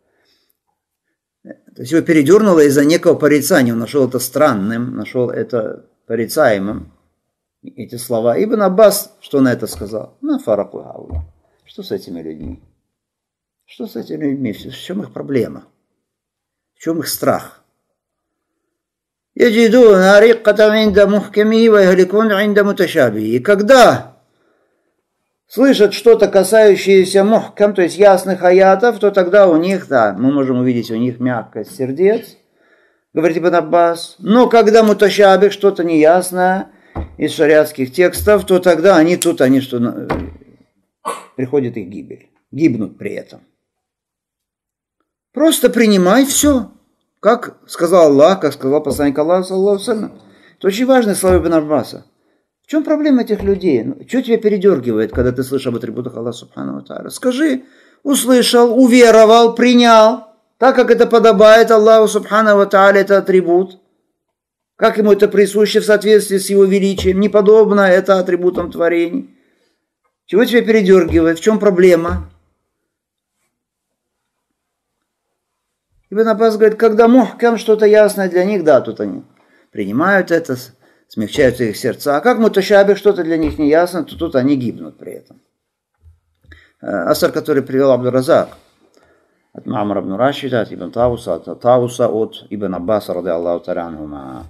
То есть его передернуло из-за некого порицания. Он нашел это странным, нашел это порицаемым. Эти слова. Ибн Аббас, что на это сказал? На фараку Что с этими людьми? Что с этими людьми? В чем их проблема? В чем их страх? يجدون رقة عند محكمه ويهلكون عند муташабихи. Когда слышат что-то, касающееся мухкам, то есть ясных аятов, то тогда у них, да, мы можем увидеть у них мягкость сердец, говорит Ибн Аббас. Но когда мутащабик что-то неясное из шариатских текстов, то тогда они тут, они что, приходит их гибель. Гибнут при этом. Просто принимай все. Как сказал Аллах, как сказал посланник Аллаха, это очень важное слово Ибн Аббаса. В чем проблема этих людей? Ну, Что тебя передергивает, когда ты слышишь об атрибутах Аллаха Субхану Тара? Скажи, услышал, уверовал, принял, так как это подобает Аллаху Субхану Тара, это атрибут. Как ему это присуще в соответствии с его величием? Неподобно это атрибутам творений. Чего тебя передергивает? В чем проблема? Ибн Аббас говорит, когда мухкам что-то ясное для них, да, тут они принимают это, смягчают их сердца. А как муташабих что-то для них не ясно, то тут они гибнут при этом. Э, Асар, который привел Абдуразак от Мамара ибн Рашида, от Ибн Тауса, от Тауса, от Ибн Аббаса, рады Аллаху Таранхума.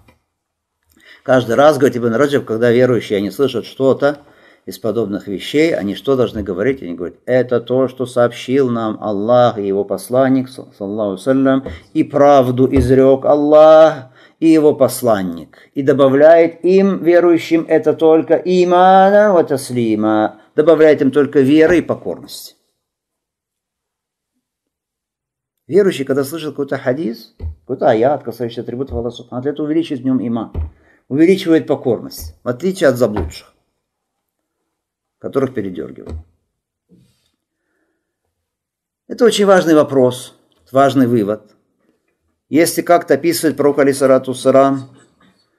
Каждый раз, говорит Ибн Раджаб, когда верующие, они слышат что-то, из подобных вещей, они что должны говорить? Они говорят, это то, что сообщил нам Аллах и его посланник, саллаху салям, и правду изрек Аллах и его посланник. И добавляет им, верующим, это только имана ва таслима. Добавляет им только веры и покорность. Верующий, когда слышит какой-то хадис, какой-то аят, касающийся атрибутов Аллаха, это увеличивает в нем иман, увеличивает покорность, в отличие от заблудших которых передергивал. Это очень важный вопрос, важный вывод. Если как-то описывать пророка Алисарату Сара,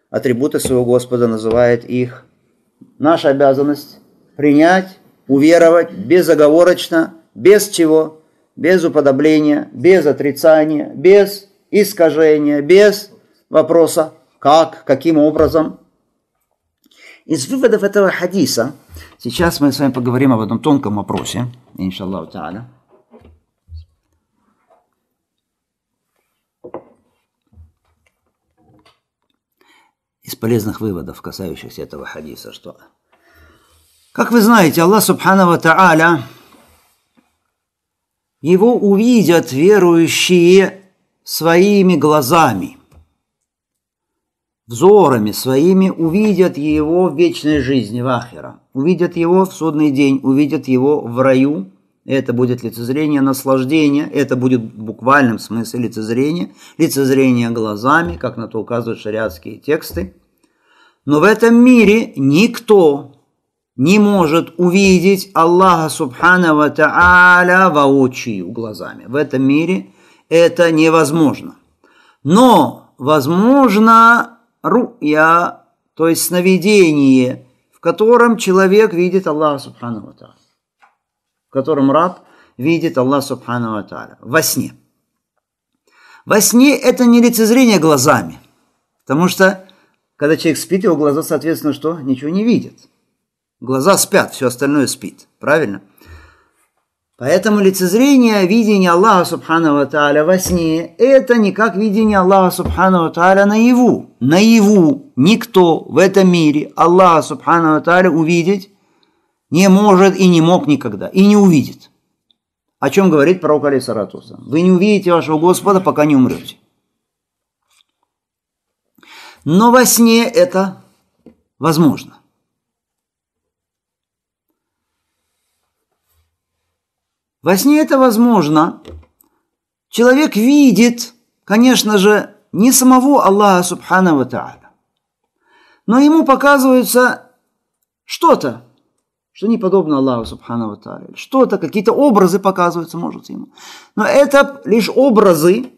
атрибуты своего Господа называет их, наша обязанность принять, уверовать безоговорочно, без чего, без уподобления, без отрицания, без искажения, без вопроса «как», «каким образом», из выводов этого хадиса, сейчас мы с вами поговорим об этом тонком вопросе, иншаллаху та'аля, из полезных выводов, касающихся этого хадиса, что как вы знаете, Аллах Субханава Та'аля, его увидят верующие своими глазами взорами своими увидят его в вечной жизни, в Ахера. Увидят его в судный день, увидят его в раю. Это будет лицезрение наслаждения, это будет в буквальном смысле лицезрение, лицезрение глазами, как на то указывают шариатские тексты. Но в этом мире никто не может увидеть Аллаха Субханава Та'аля воочию глазами. В этом мире это невозможно. Но возможно ру я то есть сновидение, в котором человек видит Аллаха Субхану Ва в котором раб видит Аллах Субхану Ва во сне. Во сне это не лицезрение глазами, потому что когда человек спит, его глаза, соответственно, что? Ничего не видят. Глаза спят, все остальное спит. Правильно? Поэтому лицезрение, видение Аллаха Субхану Тааля во сне – это не как видение Аллаха Субхану Тааля наяву. Наяву никто в этом мире Аллаха Субхану Тааля увидеть не может и не мог никогда, и не увидит. О чем говорит пророк Али Алисаратуса. Вы не увидите вашего Господа, пока не умрете. Но во сне это возможно. Во сне это возможно. Человек видит, конечно же, не самого Аллаха СубханаВа Тааля, но ему показывается что-то, что не подобно Аллаху СубханаВа Тааля. Что-то, какие-то образы показываются, может, ему. Но это лишь образы.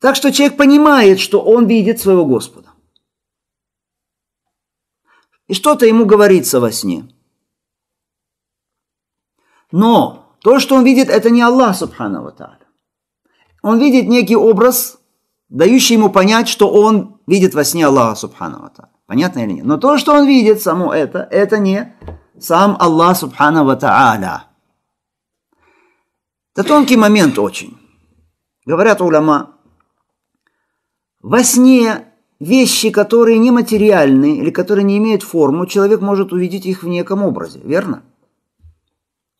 Так что человек понимает, что он видит своего Господа. И что-то ему говорится во сне – но то, что он видит, это не Аллах, субхану ва Он видит некий образ, дающий ему понять, что он видит во сне Аллаха, субхану ва Понятно или нет? Но то, что он видит, само это, это не сам Аллах, субхану ва тааля. Это тонкий момент очень. Говорят уляма, во сне вещи, которые нематериальны или которые не имеют форму, человек может увидеть их в неком образе, верно?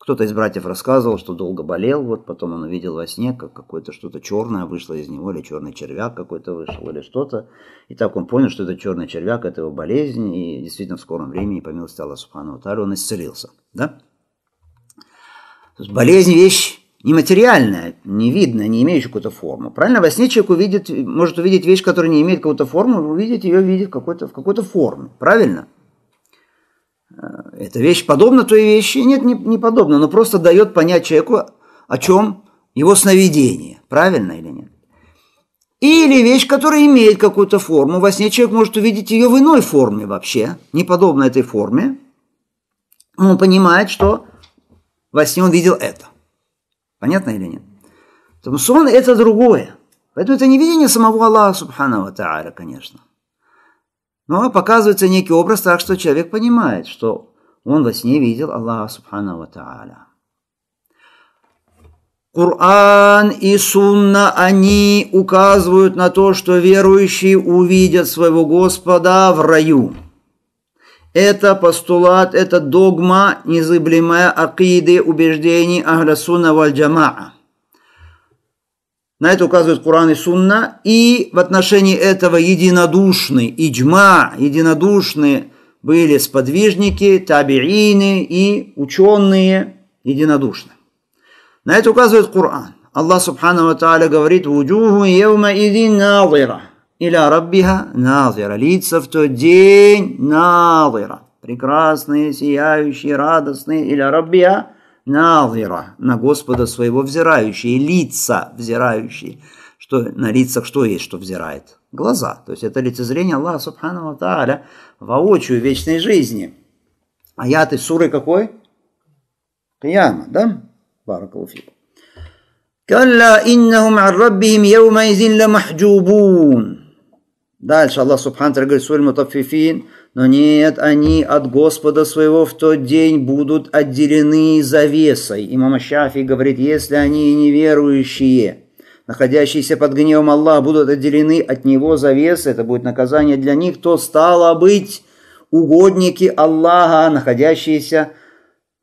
Кто-то из братьев рассказывал, что долго болел, вот потом он увидел во сне, как какое-то что-то черное вышло из него, или черный червяк какой-то вышел, или что-то. И так он понял, что это черный червяк, это его болезнь, и действительно в скором времени, по милости Аллаха Субхану Таля, он исцелился. Да? Болезнь – вещь нематериальная, не видно, не имеющая какую-то форму. Правильно? Во сне человек увидит, может увидеть вещь, которая не имеет какую-то форму, увидеть ее видит в какой-то, в какой-то форме. Правильно? Э, эта вещь подобна той вещи? Нет, не, не подобна, но просто дает понять человеку, о чем его сновидение. Правильно или нет? Или вещь, которая имеет какую-то форму. Во сне человек может увидеть ее в иной форме вообще, не подобно этой форме. Он понимает, что во сне он видел это. Понятно или нет? Потому сон – это другое. Поэтому это не видение самого Аллаха, субхану ва конечно. Но показывается некий образ так, что человек понимает, что он во сне видел Аллаха Субхану Тааля. Коран и Сунна, они указывают на то, что верующие увидят своего Господа в раю. Это постулат, это догма, незыблемая акиды, убеждений Ахля Сунна Джамаа. На это указывают Куран и Сунна. И в отношении этого единодушны, иджма, единодушны были сподвижники, табиины и ученые единодушны. На это указывает Куран. Аллах Субхану Ва Тааля говорит «Вуджуху евма идин назира» «Иля раббиха назира» Лица в тот день назира. Прекрасные, сияющие, радостные. «Иля раббиха Навира, на Господа своего взирающие, лица взирающие. Что, на лицах что есть, что взирает? Глаза. То есть это лицезрение Аллаха Субхану Тааля воочию вечной жизни. Аяты суры какой? Кияма, да? Баракалуфик. Калла иннахум ан раббихим яумайзин ламахджубун. Дальше Аллах Субхану Тааля суры суре Мутаффифин – но нет, они от Господа своего в тот день будут отделены завесой. Имам Шафи говорит, если они неверующие, находящиеся под гневом Аллаха, будут отделены от Него завесой, это будет наказание для них, то стало быть угодники Аллаха, находящиеся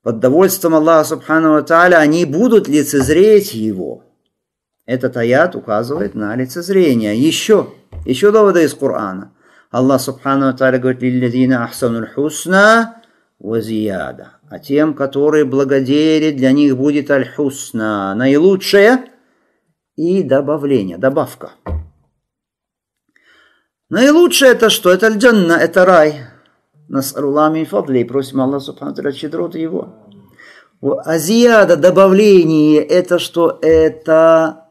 под довольством Аллаха Субхану Тааля, они будут лицезреть Его. Этот аят указывает на лицезрение. Еще, еще доводы из Корана – Аллах Субхану Аталя говорит, «Лиллядина ахсанул хусна вазияда». А тем, которые благодеяли, для них будет аль-хусна, наилучшее и добавление, добавка. Наилучшее это что? Это аль-джанна, это рай. Насарулами и фадли, просим Аллах Субхану Аталя щедроты его. азияда, добавление, это что? Это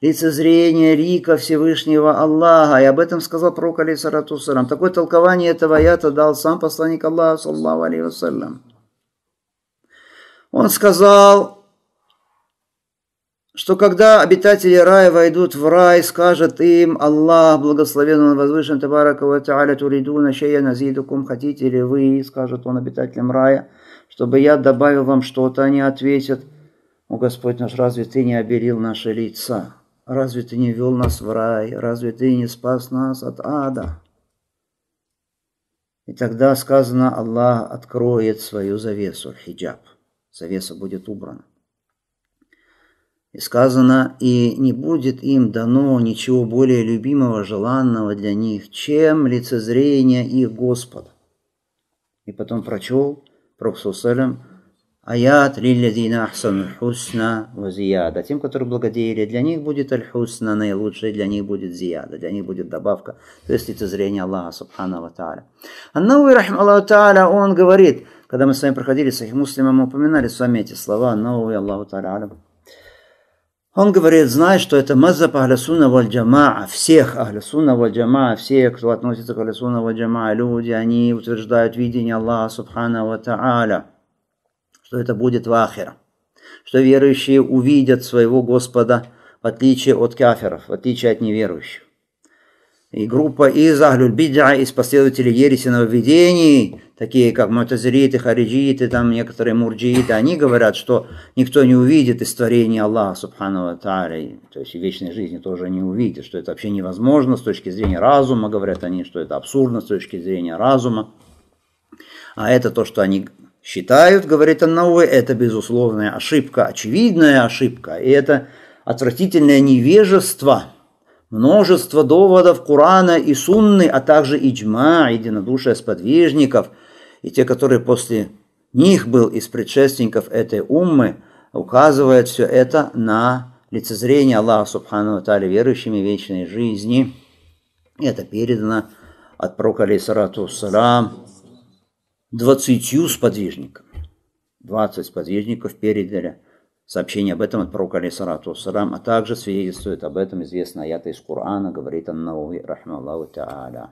лицезрение Рика Всевышнего Аллаха. И об этом сказал пророк Алисарату Салам. Такое толкование этого аята дал сам посланник Аллаха, саллаху алейхи Он сказал, что когда обитатели рая войдут в рай, скажет им Аллах, благословен Он, возвышен Табарака ва Та'аля, туриду на шея назидукум, хотите ли вы, скажет Он обитателям рая, чтобы я добавил вам что-то, они ответят, о Господь наш, разве Ты не обелил наши лица? разве ты не вел нас в рай, разве ты не спас нас от ада? И тогда сказано, Аллах откроет свою завесу, хиджаб. Завеса будет убрана. И сказано, и не будет им дано ничего более любимого, желанного для них, чем лицезрение их Господа. И потом прочел Пророк Сусалям Аят лиллядина ахсану хусна ва зияда. Тем, которые благодеяли, для них будет аль хусна наилучшее, для них будет зияда, для них будет добавка. То есть это зрение Аллаха субхану ва та'аля. Аннауи рахим Аллаху та'аля, он говорит, когда мы с вами проходили с муслимом, мы упоминали с вами эти слова, Аннау Аннауи Аллаху та'аля. Он говорит, знай, что это мазаб ахлясуна валь джамаа, всех ахлясуна валь джамаа, все, кто относится к ахлясуна валь джамаа, люди, они утверждают видение Аллаха субхану ва та'аля что это будет вахер, что верующие увидят своего Господа в отличие от кафиров, в отличие от неверующих. И группа из ахлюль из последователей ереси нововведений, такие как мутазириты, хариджиты, там некоторые мурджииты, они говорят, что никто не увидит из творения Аллаха, субхану тааля, то есть и вечной жизни тоже не увидит, что это вообще невозможно с точки зрения разума, говорят они, что это абсурдно с точки зрения разума. А это то, что они Считают, говорит Аннауэ, это безусловная ошибка, очевидная ошибка, и это отвратительное невежество, множество доводов Корана и Сунны, а также иджма, единодушие сподвижников, и те, которые после них был из предшественников этой уммы, указывает все это на лицезрение Аллаха Субхану Тали верующими вечной жизни. Это передано от пророка, алейсалату салам, 20 сподвижниками. двадцать сподвижников передали сообщение об этом от пророка Алисарату Сарам, а также свидетельствует об этом известный аят из Корана, говорит Аннауи, рахмаллаху та'аля.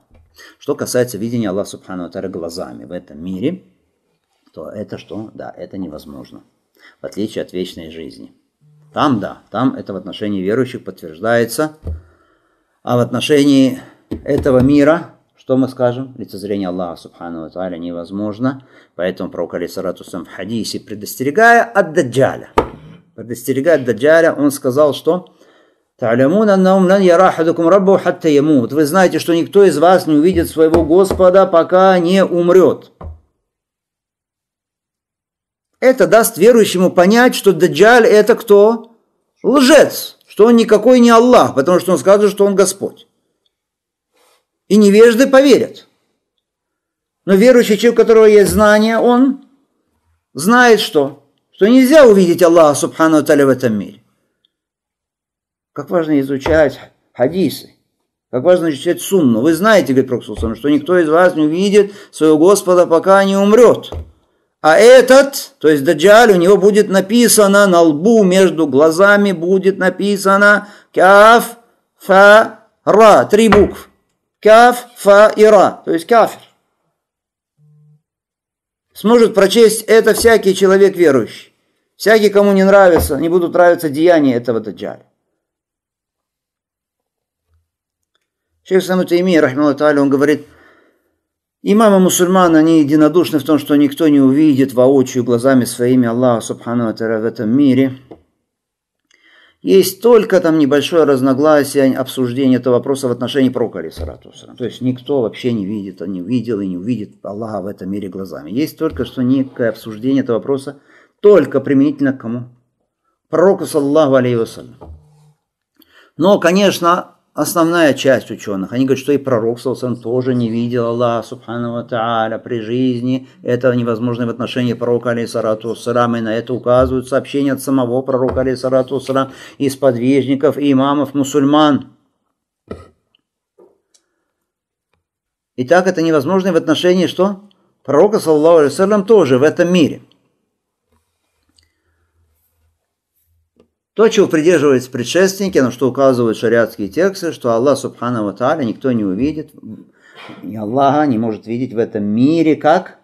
Что касается видения Аллаха Субхану тааля глазами в этом мире, то это что? Да, это невозможно. В отличие от вечной жизни. Там, да, там это в отношении верующих подтверждается, а в отношении этого мира – что мы скажем? Лицезрение Аллаха Субхану Тааля невозможно. Поэтому пророк Алисарату в хадисе, предостерегая от Даджаля, предостерегая от Даджаля, он сказал, что «Та'лямун аннаум ярахадукум раббу хатта ямут». Вы знаете, что никто из вас не увидит своего Господа, пока не умрет. Это даст верующему понять, что Даджаль это кто? Лжец, что он никакой не Аллах, потому что он скажет, что он Господь и невежды поверят. Но верующий человек, у которого есть знание, он знает что? Что нельзя увидеть Аллаха Субхану Таля в этом мире. Как важно изучать хадисы. Как важно изучать сунну. Вы знаете, говорит Проксусон, что никто из вас не увидит своего Господа, пока не умрет. А этот, то есть Даджаль, у него будет написано на лбу, между глазами будет написано Кяф Фа Ра, три буквы. Каф, фа и то есть кафир. Сможет прочесть это всякий человек верующий. Всякий, кому не нравится, не будут нравиться деяния этого даджаля. Шейх Самутайми, рахмалу он говорит, имамы мусульман, они единодушны в том, что никто не увидит воочию глазами своими Аллаха, субхану в этом мире – есть только там небольшое разногласие обсуждение этого вопроса в отношении Проколи Саратуса. То есть никто вообще не видит, не видел и не увидит Аллаха в этом мире глазами. Есть только что некое обсуждение этого вопроса только применительно к кому? Пророку, саллаху алейхи вассалям. Но, конечно, основная часть ученых. Они говорят, что и пророк Саусан тоже не видел Аллаха Субхану Тааля при жизни. Это невозможно в отношении пророка Алисарату Сарам. И на это указывают сообщения от самого пророка Алисарату Сарам, из подвижников и имамов мусульман. Итак, это невозможно в отношении что? Пророка, саллаху алейсалам, тоже в этом мире. То, чего придерживались предшественники, на что указывают шариатские тексты, что Аллах Субхану Тааля никто не увидит, и Аллаха не может видеть в этом мире как?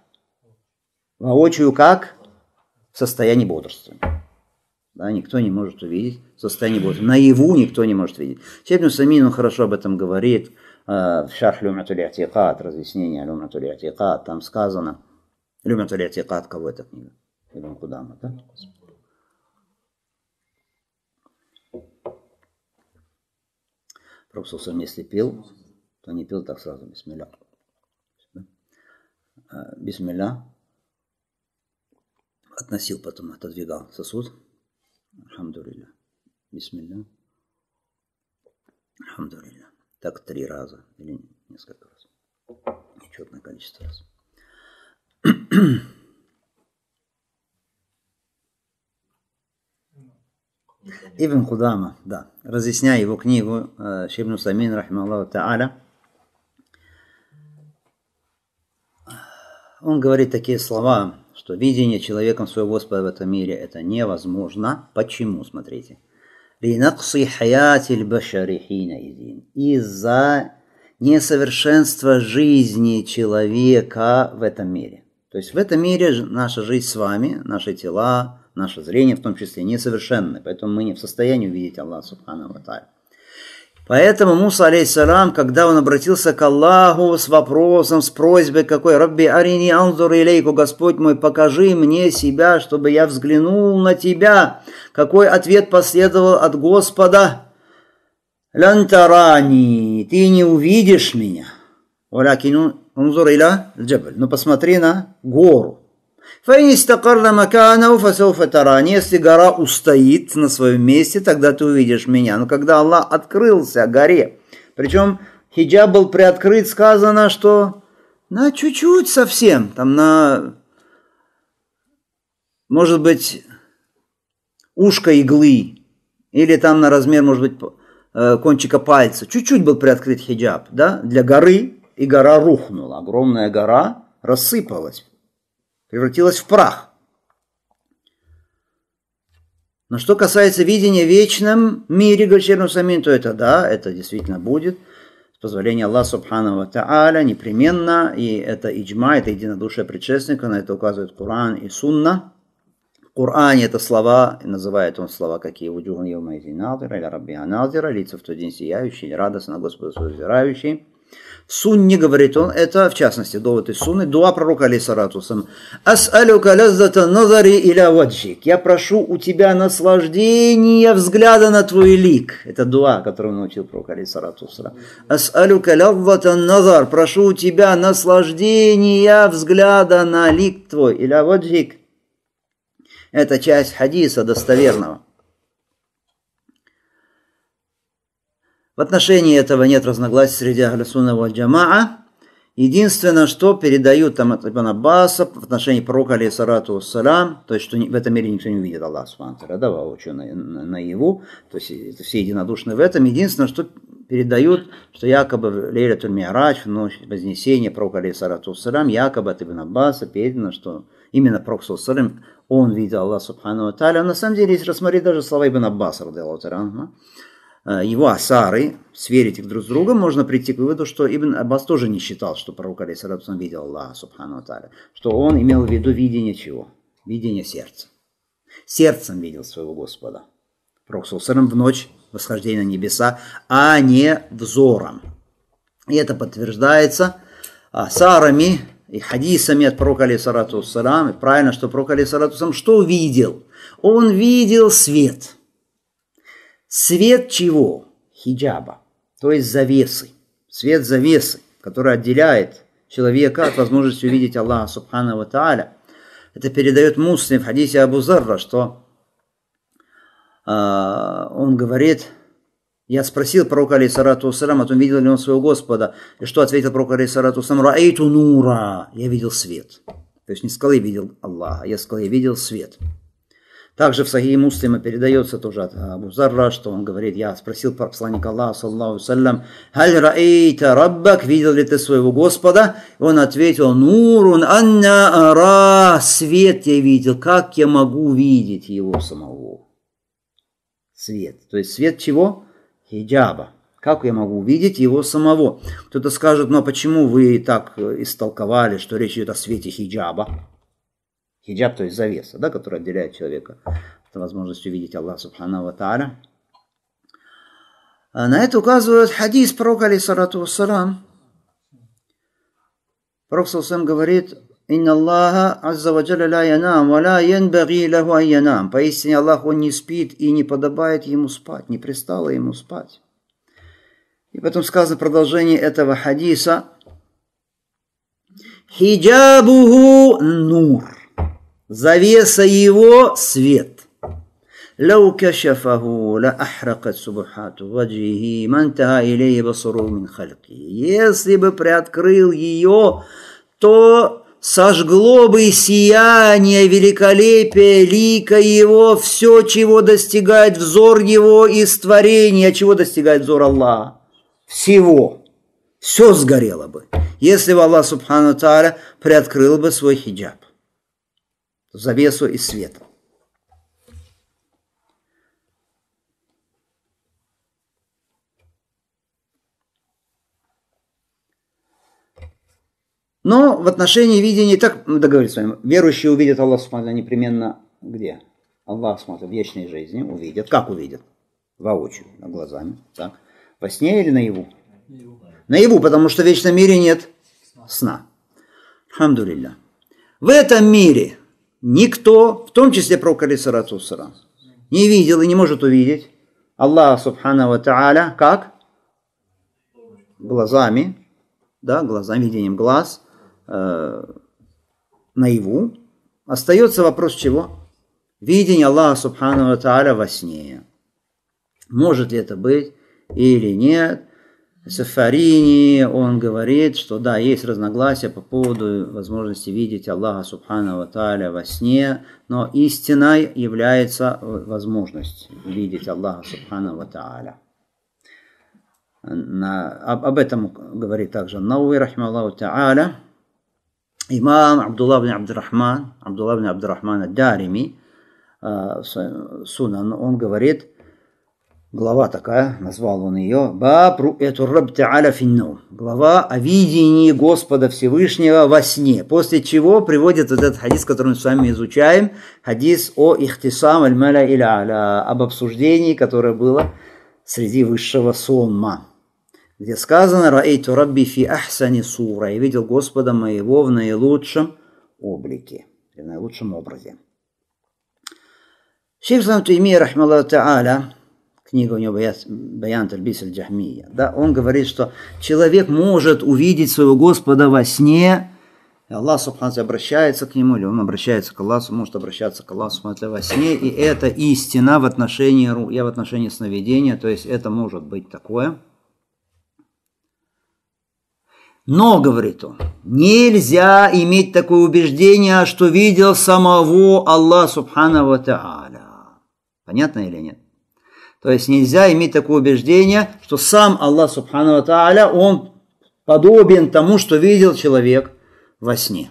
Воочию как? В состоянии бодрствования. Да, никто не может увидеть в состоянии бодрствования. Наяву никто не может видеть. Сейбну Самин, хорошо об этом говорит, э, в шах Люматули Атикат, разъяснение Люматули Атикат, там сказано, Люматули Атикат, кого это книга? Ибн Кудама, да? Профсоусом, если пел, то не пил так сразу, бисмилля. А, бисмилля относил, потом отодвигал сосуд. Хамдурилля. Бисмилля. Хамдурилля. Так три раза или несколько раз. Нечетное количество раз. Ибн Худама, да, разъясняя его книгу э, Шибну Самин, рахмаллаху та'аля, он говорит такие слова, что видение человеком своего Господа в этом мире – это невозможно. Почему? Смотрите. Из-за несовершенства жизни человека в этом мире. То есть в этом мире наша жизнь с вами, наши тела, наше зрение в том числе несовершенно, поэтому мы не в состоянии увидеть Аллаха Субхану Ва Поэтому Муса, алейсалам, когда он обратился к Аллаху с вопросом, с просьбой какой, «Рабби, арини анзур илейку, Господь мой, покажи мне себя, чтобы я взглянул на тебя». Какой ответ последовал от Господа? «Лянтарани, ты не увидишь меня». «Валякину анзур иля джабаль». Но «Ну, посмотри на гору. Если гора устоит на своем месте, тогда ты увидишь меня. Но когда Аллах открылся горе, причем хиджаб был приоткрыт, сказано, что на чуть-чуть совсем, там на, может быть, ушко иглы, или там на размер, может быть, э, кончика пальца. Чуть-чуть был приоткрыт хиджаб, да, для горы, и гора рухнула. Огромная гора рассыпалась превратилась в прах. Но что касается видения в вечном мире Гальшерну Самин, то это да, это действительно будет. С позволения Аллаха Субхану Тааля непременно, и это иджма, это единодушие предшественника, на это указывает Коран и Сунна. В Коране это слова, называет он слова, какие «Вуджуган Йомайзи Назира» или «Рабби Аназира», «Лица в тот день сияющие», «Радостно Господа, свой Сунни, говорит он, это в частности довод из Сунны, дуа пророка Алисаратусам. Ас'алюка лаззата назари иля ваджик. Я прошу у тебя наслаждения взгляда на твой лик. Это дуа, которую научил пророк Алисаратусам. Ас'алюка лаззата назар. Прошу у тебя наслаждения взгляда на лик твой. Иля ваджик. Это часть хадиса достоверного. В отношении этого нет разногласий среди Ахлясуна джамаа. Единственное, что передают там от Ибн Аббаса в отношении пророка, Али Сарату салям, то есть, что в этом мире никто не увидит Аллах Субтитры, да, воочию на, на, наяву, то есть это все единодушны в этом. Единственное, что передают, что якобы в Лейля Тульмиарач, в ночь Вознесения пророка, Али Сарату салям, якобы от Ибн Аббаса передано, что именно пророк, салям, он видел Аллах Субхану Таля. На самом деле, если рассмотреть даже слова Ибн Аббаса, Э, его асары, сверить их друг с другом, можно прийти к выводу, что Ибн Аббас тоже не считал, что пророк Алисаратусам видел Аллаха, Субхану Таля, что он имел в виду видение чего? Видение сердца. Сердцем видел своего Господа. Пророк Сулсарам в ночь восхождения на небеса, а не взором. И это подтверждается асарами э, и хадисами от пророка Алисаратусам. И правильно, что пророк Алисаратусам что увидел? Он видел свет – Свет чего? Хиджаба, то есть завесы. Свет завесы, который отделяет человека от возможности увидеть Аллаха Субхану Ва Тааля. Это передает муслим в хадисе Абу Зарра, что э, он говорит, я спросил пророка алейсарату ассалам, о том, видел ли он своего Господа, и что ответил пророк алейсарату ассалам, «Раэйту нура» – «Я видел свет». То есть не сказал я видел Аллаха, а я сказал я видел свет. Также в Сахии Муслима передается тоже от Абу Зарра, что он говорит, я спросил посланника Аллаха, саллаху салям, «Халь раэйта раббак, видел ли ты своего Господа?» Он ответил, «Нурун анна ара, свет я видел, как я могу видеть его самого?» Свет, то есть свет чего? Хиджаба. Как я могу увидеть его самого? Кто-то скажет, но почему вы так истолковали, что речь идет о свете хиджаба? хиджаб, то есть завеса, да, которая отделяет человека от возможности увидеть Аллаха Субхану Ва Та'аля. А на это указывает хадис пророка, алейсалату вассалам. Пророк Саусам говорит, «Инна Аллаха азза ваджаля ла янам, ва ла янбаги лаху янам». Поистине Аллах, Он не спит и не подобает Ему спать, не пристало Ему спать. И потом сказано продолжение этого хадиса, «Хиджабуху нур». Завеса его – свет. لو كشفه لأحرقت سبحات وجهه ما انتهى إليه بصره من خلقه Если бы приоткрыл ее, то сожгло бы сияние великолепия лика его, все, чего достигает взор его из творения, чего достигает взор Аллаха. Всего. Все сгорело бы, если бы Аллах Субхану Тааля приоткрыл бы свой хиджаб завесу и свет. Но в отношении видения, так мы договорились с вами, верующие увидят Аллах Субхану непременно где? Аллах Субхану в вечной жизни увидят. Как увидят? Воочию, глазами. Так. Во сне или наяву? Наяву, потому что в вечном мире нет сна. сна. Хамдулилля. В этом мире никто, в том числе пророка Сарату не видел и не может увидеть Аллаха Субхану Ва Тааля как? Глазами, да, глазами, видением глаз, э, наяву. Остается вопрос чего? Видение Аллаха Субхану Ва Тааля во сне. Может ли это быть или нет? Сафарини, он говорит, что да, есть разногласия по поводу возможности видеть Аллаха Субхану Ва Тааля во сне, но истиной является возможность видеть Аллаха Субхану Ва Тааля. На, об, об этом говорит также Науи, рахмаллаху та'аля. Имам Абдулла бин Абдурахман, Абдулла бин Абдурахман Дарими, э, Сунан, он говорит, Глава такая, назвал он ее, «Бапру эту рабти'аля финну». Глава о видении Господа Всевышнего во сне, после чего приводит вот этот хадис, который мы с вами изучаем, хадис о ихтисам аль маля иля а, об обсуждении, которое было среди высшего сонма, где сказано «Раэйту рабби фи ахсани сура» «Я видел Господа моего в наилучшем облике, в наилучшем образе». Шейх Сам Рахмалла рахмаллаху та'аля, книга у него «Баян Тальбис Аль-Джахмия». Да, он говорит, что человек может увидеть своего Господа во сне, и Аллах Субхану обращается к нему, или он обращается к Аллаху, может обращаться к Аллаху Субхану во сне, и это истина в отношении я в отношении сновидения, то есть это может быть такое. Но, говорит он, нельзя иметь такое убеждение, что видел самого Аллаха Субханава Тааля. Понятно или нет? То есть нельзя иметь такое убеждение, что сам Аллах Субхану Тааля, Он подобен тому, что видел человек во сне.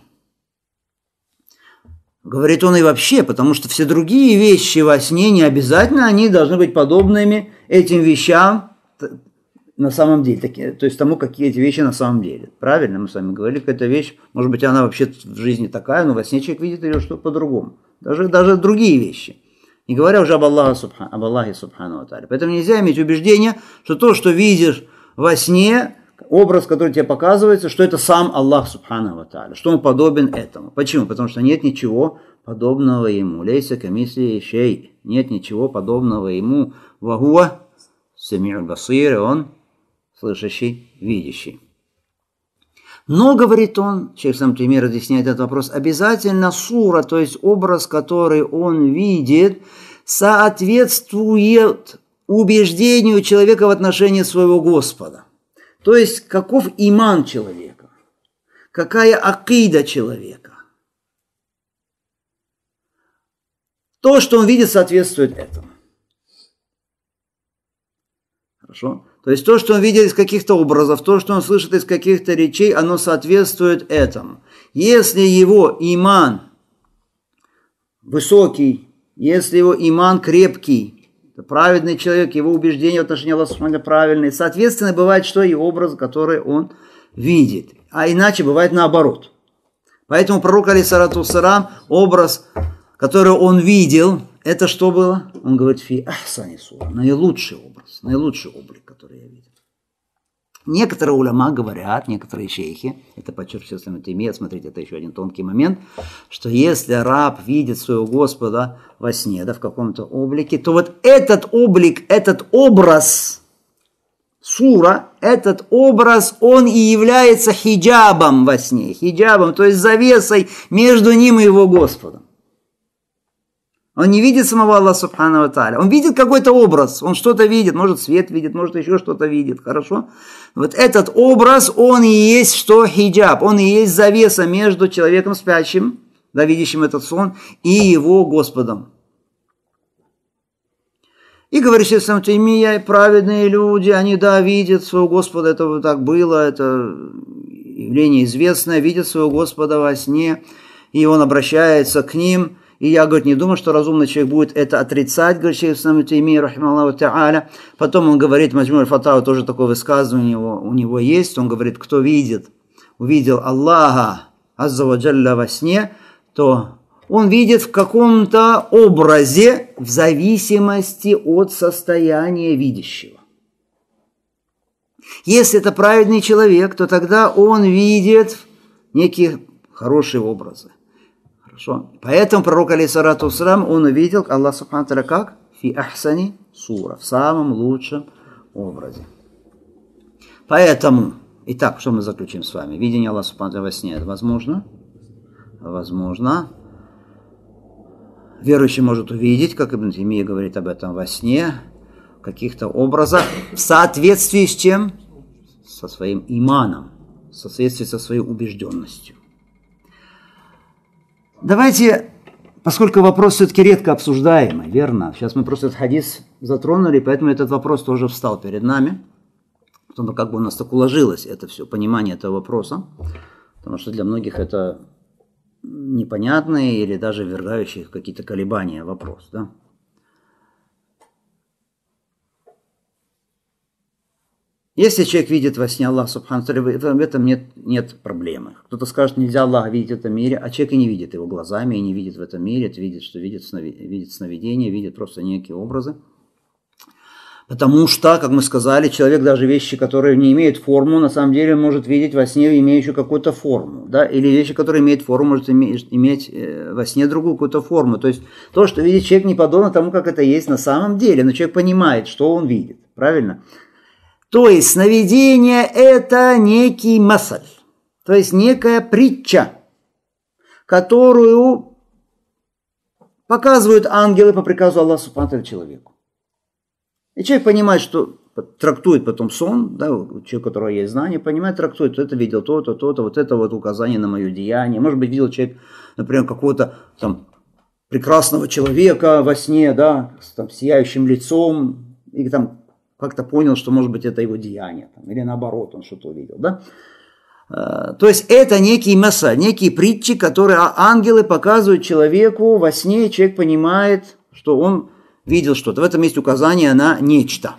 Говорит он и вообще, потому что все другие вещи во сне не обязательно, они должны быть подобными этим вещам на самом деле, то есть тому, какие эти вещи на самом деле. Правильно, мы с вами говорили, какая-то вещь, может быть, она вообще в жизни такая, но во сне человек видит ее что по-другому. Даже, даже другие вещи. Не говоря уже об, Аллахе, субхан, об Аллахе Субхану Атаре. Поэтому нельзя иметь убеждение, что то, что видишь во сне, образ, который тебе показывается, что это сам Аллах Субхану Атаре, что он подобен этому. Почему? Потому что нет ничего подобного ему. Лейся комиссии шей. Нет ничего подобного ему. Вагуа Самир Басир, он слышащий, видящий. Но, говорит он, человек сам пример объясняет этот вопрос, обязательно сура, то есть образ, который он видит, соответствует убеждению человека в отношении своего Господа. То есть, каков иман человека, какая акида человека. То, что он видит, соответствует этому. Хорошо? То есть то, что он видит из каких-то образов, то, что он слышит из каких-то речей, оно соответствует этому. Если его иман высокий, если его иман крепкий, праведный человек, его убеждения в отношении Аллаха правильные, соответственно, бывает, что и образы, которые он видит. А иначе бывает наоборот. Поэтому пророк, алейсарату сарам, образ, который он видел, это что было? Он говорит, фи ахсани сура, наилучший образ, наилучший облик. Некоторые уляма говорят, некоторые шейхи, это подчеркивается Матемия, смотрите, это еще один тонкий момент, что если раб видит своего Господа во сне, да, в каком-то облике, то вот этот облик, этот образ, сура, этот образ, он и является хиджабом во сне, хиджабом, то есть завесой между ним и его Господом. Он не видит самого Аллаха Субхану Тааля. Он видит какой-то образ, он что-то видит, может свет видит, может еще что-то видит, хорошо? Вот этот образ, он и есть что хиджаб, он и есть завеса между человеком спящим, да, видящим этот сон, и его Господом. И говорит Шейх Самтаймия, праведные люди, они, да, видят своего Господа, это вот так было, это явление известное, видят своего Господа во сне, и он обращается к ним – и я, говорит, не думаю, что разумный человек будет это отрицать, говорит Шейх Исламу Теймия, рахмаллаху та'аля. Потом он говорит, Маджмур Фатава, тоже такое высказывание у него, у него есть, он говорит, кто видит, увидел Аллаха, Аззаваджалля во сне, то он видит в каком-то образе в зависимости от состояния видящего. Если это праведный человек, то тогда он видит некие хорошие образы. Хорошо. Поэтому пророк, алейсарату срам, он увидел Аллах Субхану как? Фи ахсани сура. В самом лучшем образе. Поэтому, итак, что мы заключим с вами? Видение Аллаха Субхану во сне возможно? Возможно. Верующий может увидеть, как Ибн Тимия говорит об этом во сне, каких-то образах, в соответствии с чем? Со своим иманом, в соответствии со своей убежденностью. Давайте, поскольку вопрос все-таки редко обсуждаемый, верно? Сейчас мы просто этот хадис затронули, поэтому этот вопрос тоже встал перед нами. Потому как бы у нас так уложилось это все, понимание этого вопроса. Потому что для многих это непонятный или даже вергающий какие-то колебания вопрос. Да? Если человек видит во сне Аллах, субхану в этом нет, нет проблемы. Кто-то скажет, нельзя Аллах видеть в этом мире, а человек и не видит его глазами, и не видит в этом мире, это видит, что видит, видит сновидение, видит просто некие образы. Потому что, как мы сказали, человек даже вещи, которые не имеют форму, на самом деле может видеть во сне имеющую какую-то форму. Да? Или вещи, которые имеют форму, может иметь, иметь э, во сне другую какую-то форму. То есть то, что видит человек, не подобно тому, как это есть на самом деле. Но человек понимает, что он видит. Правильно? То есть сновидение – это некий масаль, то есть некая притча, которую показывают ангелы по приказу Аллаха Субхану человеку. И человек понимает, что трактует потом сон, да, человек, у которого есть знание, понимает, трактует, это видел то-то, то-то, вот это вот указание на мое деяние. Может быть, видел человек, например, какого-то там прекрасного человека во сне, да, с там, сияющим лицом, и там как-то понял, что, может быть, это его деяние, там, или наоборот, он что-то увидел, да? Э, то есть это некие месса, некие притчи, которые а, ангелы показывают человеку во сне, человек понимает, что он видел что-то. В этом есть указание на нечто.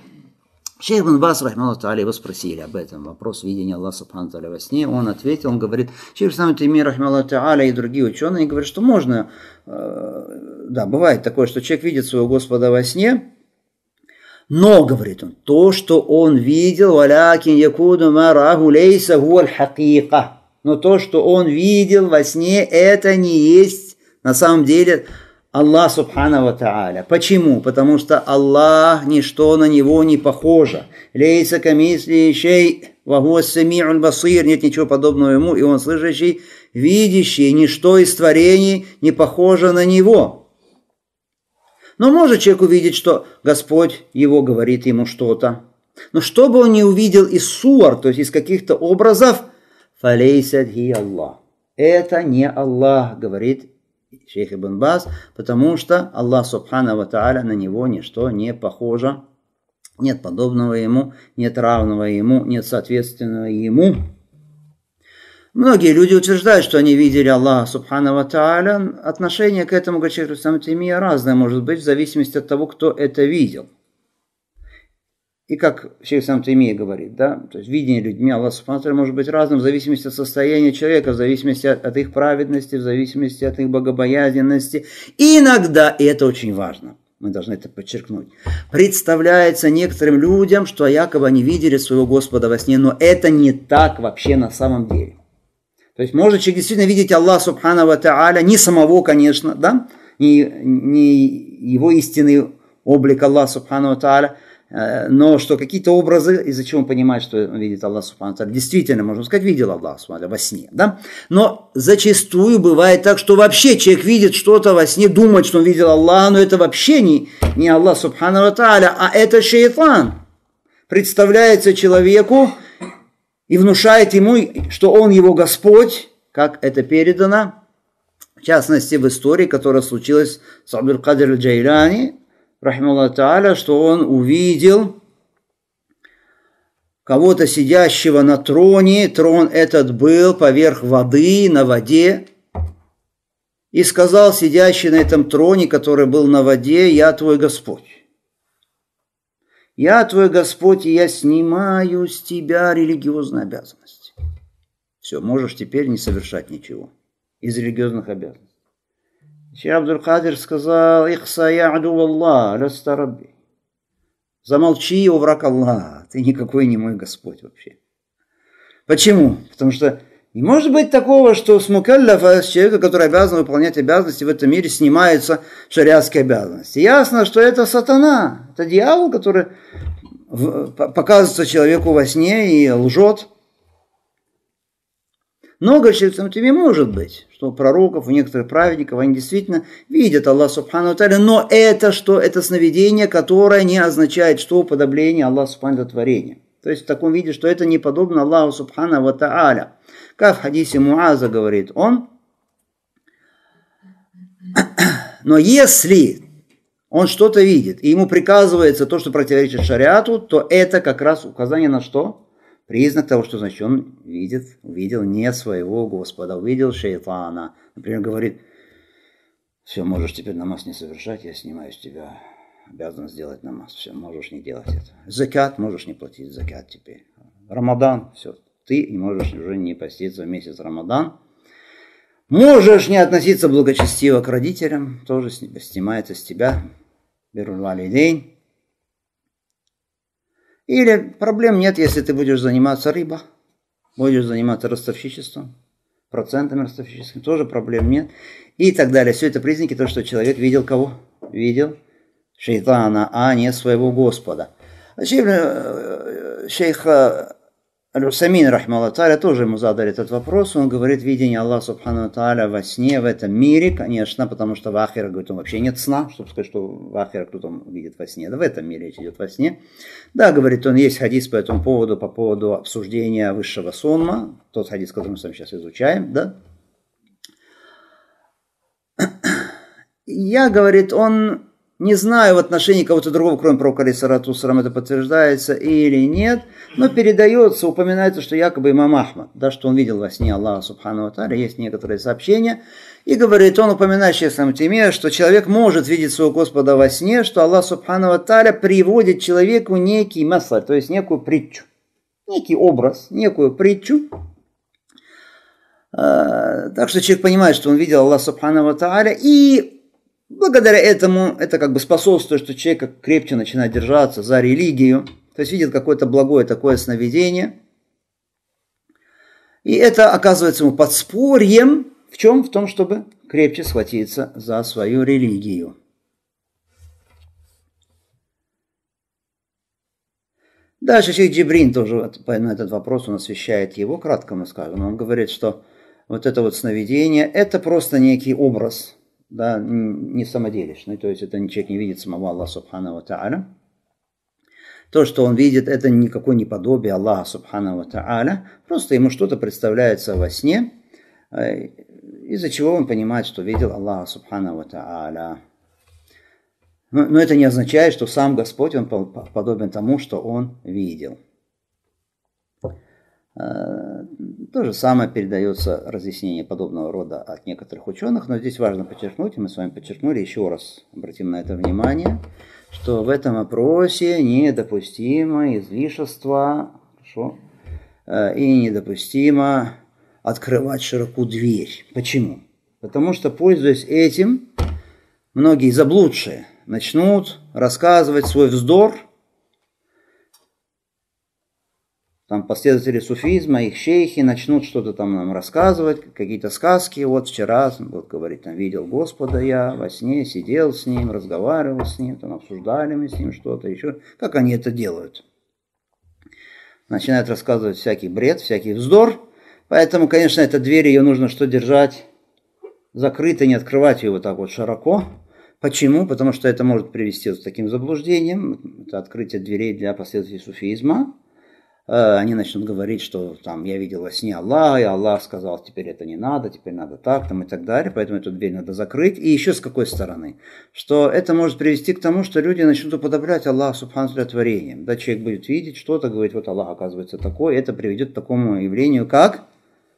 Шейх Бен Бас, тали его спросили об этом, вопрос видения Аллаха Субхану во сне. Он ответил, он говорит, Шейх Сам Тайми, тали и другие ученые говорят, что можно, э, да, бывает такое, что человек видит своего Господа во сне, но, говорит он, то, что он видел, валякин якуду марагу лейса гуаль хакика. Но то, что он видел во сне, это не есть на самом деле Аллах Субхану Тааля. Почему? Потому что Аллах, ничто на него не похоже. Лейса камисли шей вагуассами'уль басир. Нет ничего подобного ему, и он слышащий, видящий, ничто из творений не похоже на него. Но может человек увидеть, что Господь его говорит ему что-то. Но что бы он ни увидел из суар, то есть из каких-то образов, фалейсад хи Аллах. Это не Аллах, говорит шейх Ибн Бас, потому что Аллах Субхана Ва Тааля на него ничто не похоже. Нет подобного ему, нет равного ему, нет соответственного ему. Многие люди утверждают, что они видели Аллаха Субханава Ва Тааля. Отношение к этому, говорит Шейх Сам разное может быть в зависимости от того, кто это видел. И как Шейх Сам Тимия говорит, да, то есть видение людьми Аллаха Субхану может быть разным в зависимости от состояния человека, в зависимости от, от их праведности, в зависимости от их богобоязненности. И иногда, и это очень важно, мы должны это подчеркнуть, представляется некоторым людям, что якобы они видели своего Господа во сне, но это не так вообще на самом деле. То есть может человек действительно видеть Аллах Субхану Ва Тааля, не самого, конечно, да, не, не его истинный облик Аллах Субхану Ва Тааля, э, но что какие-то образы, из-за чего он понимает, что он видит Аллах Субхану Тааля. Действительно, можно сказать, видел Аллах Субхану во сне, да? Но зачастую бывает так, что вообще человек видит что-то во сне, думает, что он видел Аллаха, но это вообще не, не Аллах Субхану Тааля, а это шейтан. Представляется человеку, и внушает ему, что он его Господь, как это передано, в частности, в истории, которая случилась с Абдул-Кадр Джайрани, Тааля, что он увидел кого-то сидящего на троне, трон этот был поверх воды, на воде, и сказал сидящий на этом троне, который был на воде, «Я твой Господь». Я твой Господь, и я снимаю с тебя религиозные обязанности. Все, можешь теперь не совершать ничего из религиозных обязанностей. Шейх Абдул-Кадир сказал, «Ихса я Аллах, ляста рабби». Замолчи, о враг Аллаха, ты никакой не мой Господь вообще. Почему? Потому что не может быть такого, что с мукалляфа, с человека, который обязан выполнять обязанности в этом мире, снимаются шариатские обязанности. Ясно, что это сатана, это дьявол, который показывается человеку во сне и лжет. Много чем тебе может быть, что у пророков, у некоторых праведников, они действительно видят Аллах Субхану Таля, но это что? Это сновидение, которое не означает, что уподобление Аллаха Субхану творения. То есть в таком виде, что это не подобно Аллаху Субхана Ва Тааля. Как в хадисе Муаза говорит он, но если он что-то видит, и ему приказывается то, что противоречит шариату, то это как раз указание на что? Признак того, что значит он видит, увидел не своего Господа, увидел шейтана. Например, говорит, все, можешь теперь намаз не совершать, я снимаю с тебя обязан сделать намаз. Все, можешь не делать это. Закат можешь не платить, закат теперь. Рамадан, все. Ты можешь уже не поститься в месяц Рамадан. Можешь не относиться благочестиво к родителям, тоже снимается с тебя. беру день. Или проблем нет, если ты будешь заниматься рыба, будешь заниматься ростовщичеством, процентами ростовщическим, тоже проблем нет. И так далее. Все это признаки того, что человек видел кого? Видел шейтана, а не своего Господа. Э, шейх э, Аль-Усамин, рахмалаталя, тоже ему задали этот вопрос. Он говорит, видение Аллаха, субхану тааля, во сне, в этом мире, конечно, потому что в Ахира, говорит, он вообще нет сна, чтобы сказать, что в Ахира кто-то видит во сне. Да в этом мире речь идет во сне. Да, говорит, он есть хадис по этому поводу, по поводу обсуждения высшего сонма, тот хадис, который мы с вами сейчас изучаем, да. Я, говорит, он не знаю в отношении кого-то другого, кроме пророка Саратусарам, это подтверждается или нет, но передается, упоминается, что якобы имам Ахмад, да, что он видел во сне Аллаха Субхану Аталя, есть некоторые сообщения, и говорит он, упоминающий сам Тиме, что человек может видеть своего Господа во сне, что Аллах Субхану Аталя приводит человеку некий маслар, то есть некую притчу, некий образ, некую притчу, а, так что человек понимает, что он видел Аллаха Субхану Аталя, и Благодаря этому это как бы способствует, что человек крепче начинает держаться за религию, то есть видит какое-то благое такое сновидение. И это оказывается ему подспорьем, в чем? В том, чтобы крепче схватиться за свою религию. Дальше Шейх Джибрин тоже на этот вопрос, он освещает его, кратко мы скажем. Он говорит, что вот это вот сновидение – это просто некий образ – да, не самоделишный, то есть это человек не видит самого Аллаха Субхану Тааля. То, что он видит, это никакое не подобие Аллаха Субхану Тааля, просто ему что-то представляется во сне, э, из-за чего он понимает, что видел Аллаха Субхану Тааля. Но, но это не означает, что сам Господь, он подобен тому, что он видел. Э, то же самое передается разъяснение подобного рода от некоторых ученых, но здесь важно подчеркнуть, и мы с вами подчеркнули еще раз, обратим на это внимание, что в этом опросе недопустимо излишество хорошо, э, и недопустимо открывать широку дверь. Почему? Потому что, пользуясь этим, многие заблудшие начнут рассказывать свой вздор – там последователи суфизма, их шейхи начнут что-то там нам рассказывать, какие-то сказки. Вот вчера, вот говорит, там видел Господа я во сне, сидел с ним, разговаривал с ним, там обсуждали мы с ним что-то еще. Как они это делают? Начинают рассказывать всякий бред, всякий вздор. Поэтому, конечно, эта дверь, ее нужно что держать закрытой, не открывать ее вот так вот широко. Почему? Потому что это может привести вот к таким заблуждениям. Это открытие дверей для последователей суфизма. Э, они начнут говорить, что там я видел во сне Аллаха, и Аллах сказал, теперь это не надо, теперь надо так, там и так далее, поэтому эту дверь надо закрыть. И еще с какой стороны? Что это может привести к тому, что люди начнут уподоблять Аллаха Субхану творением. Да, человек будет видеть что-то, говорит, вот Аллах оказывается такой, это приведет к такому явлению, как?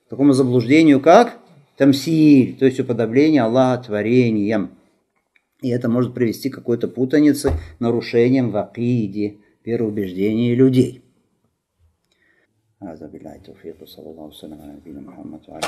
К такому заблуждению, как? Тамсиль, то есть уподобление Аллаха творением. И это может привести к какой-то путанице, нарушением в акиде, вероубеждении людей. هذا بالله التوفيق وصلى الله وسلم على نبينا محمد وعلى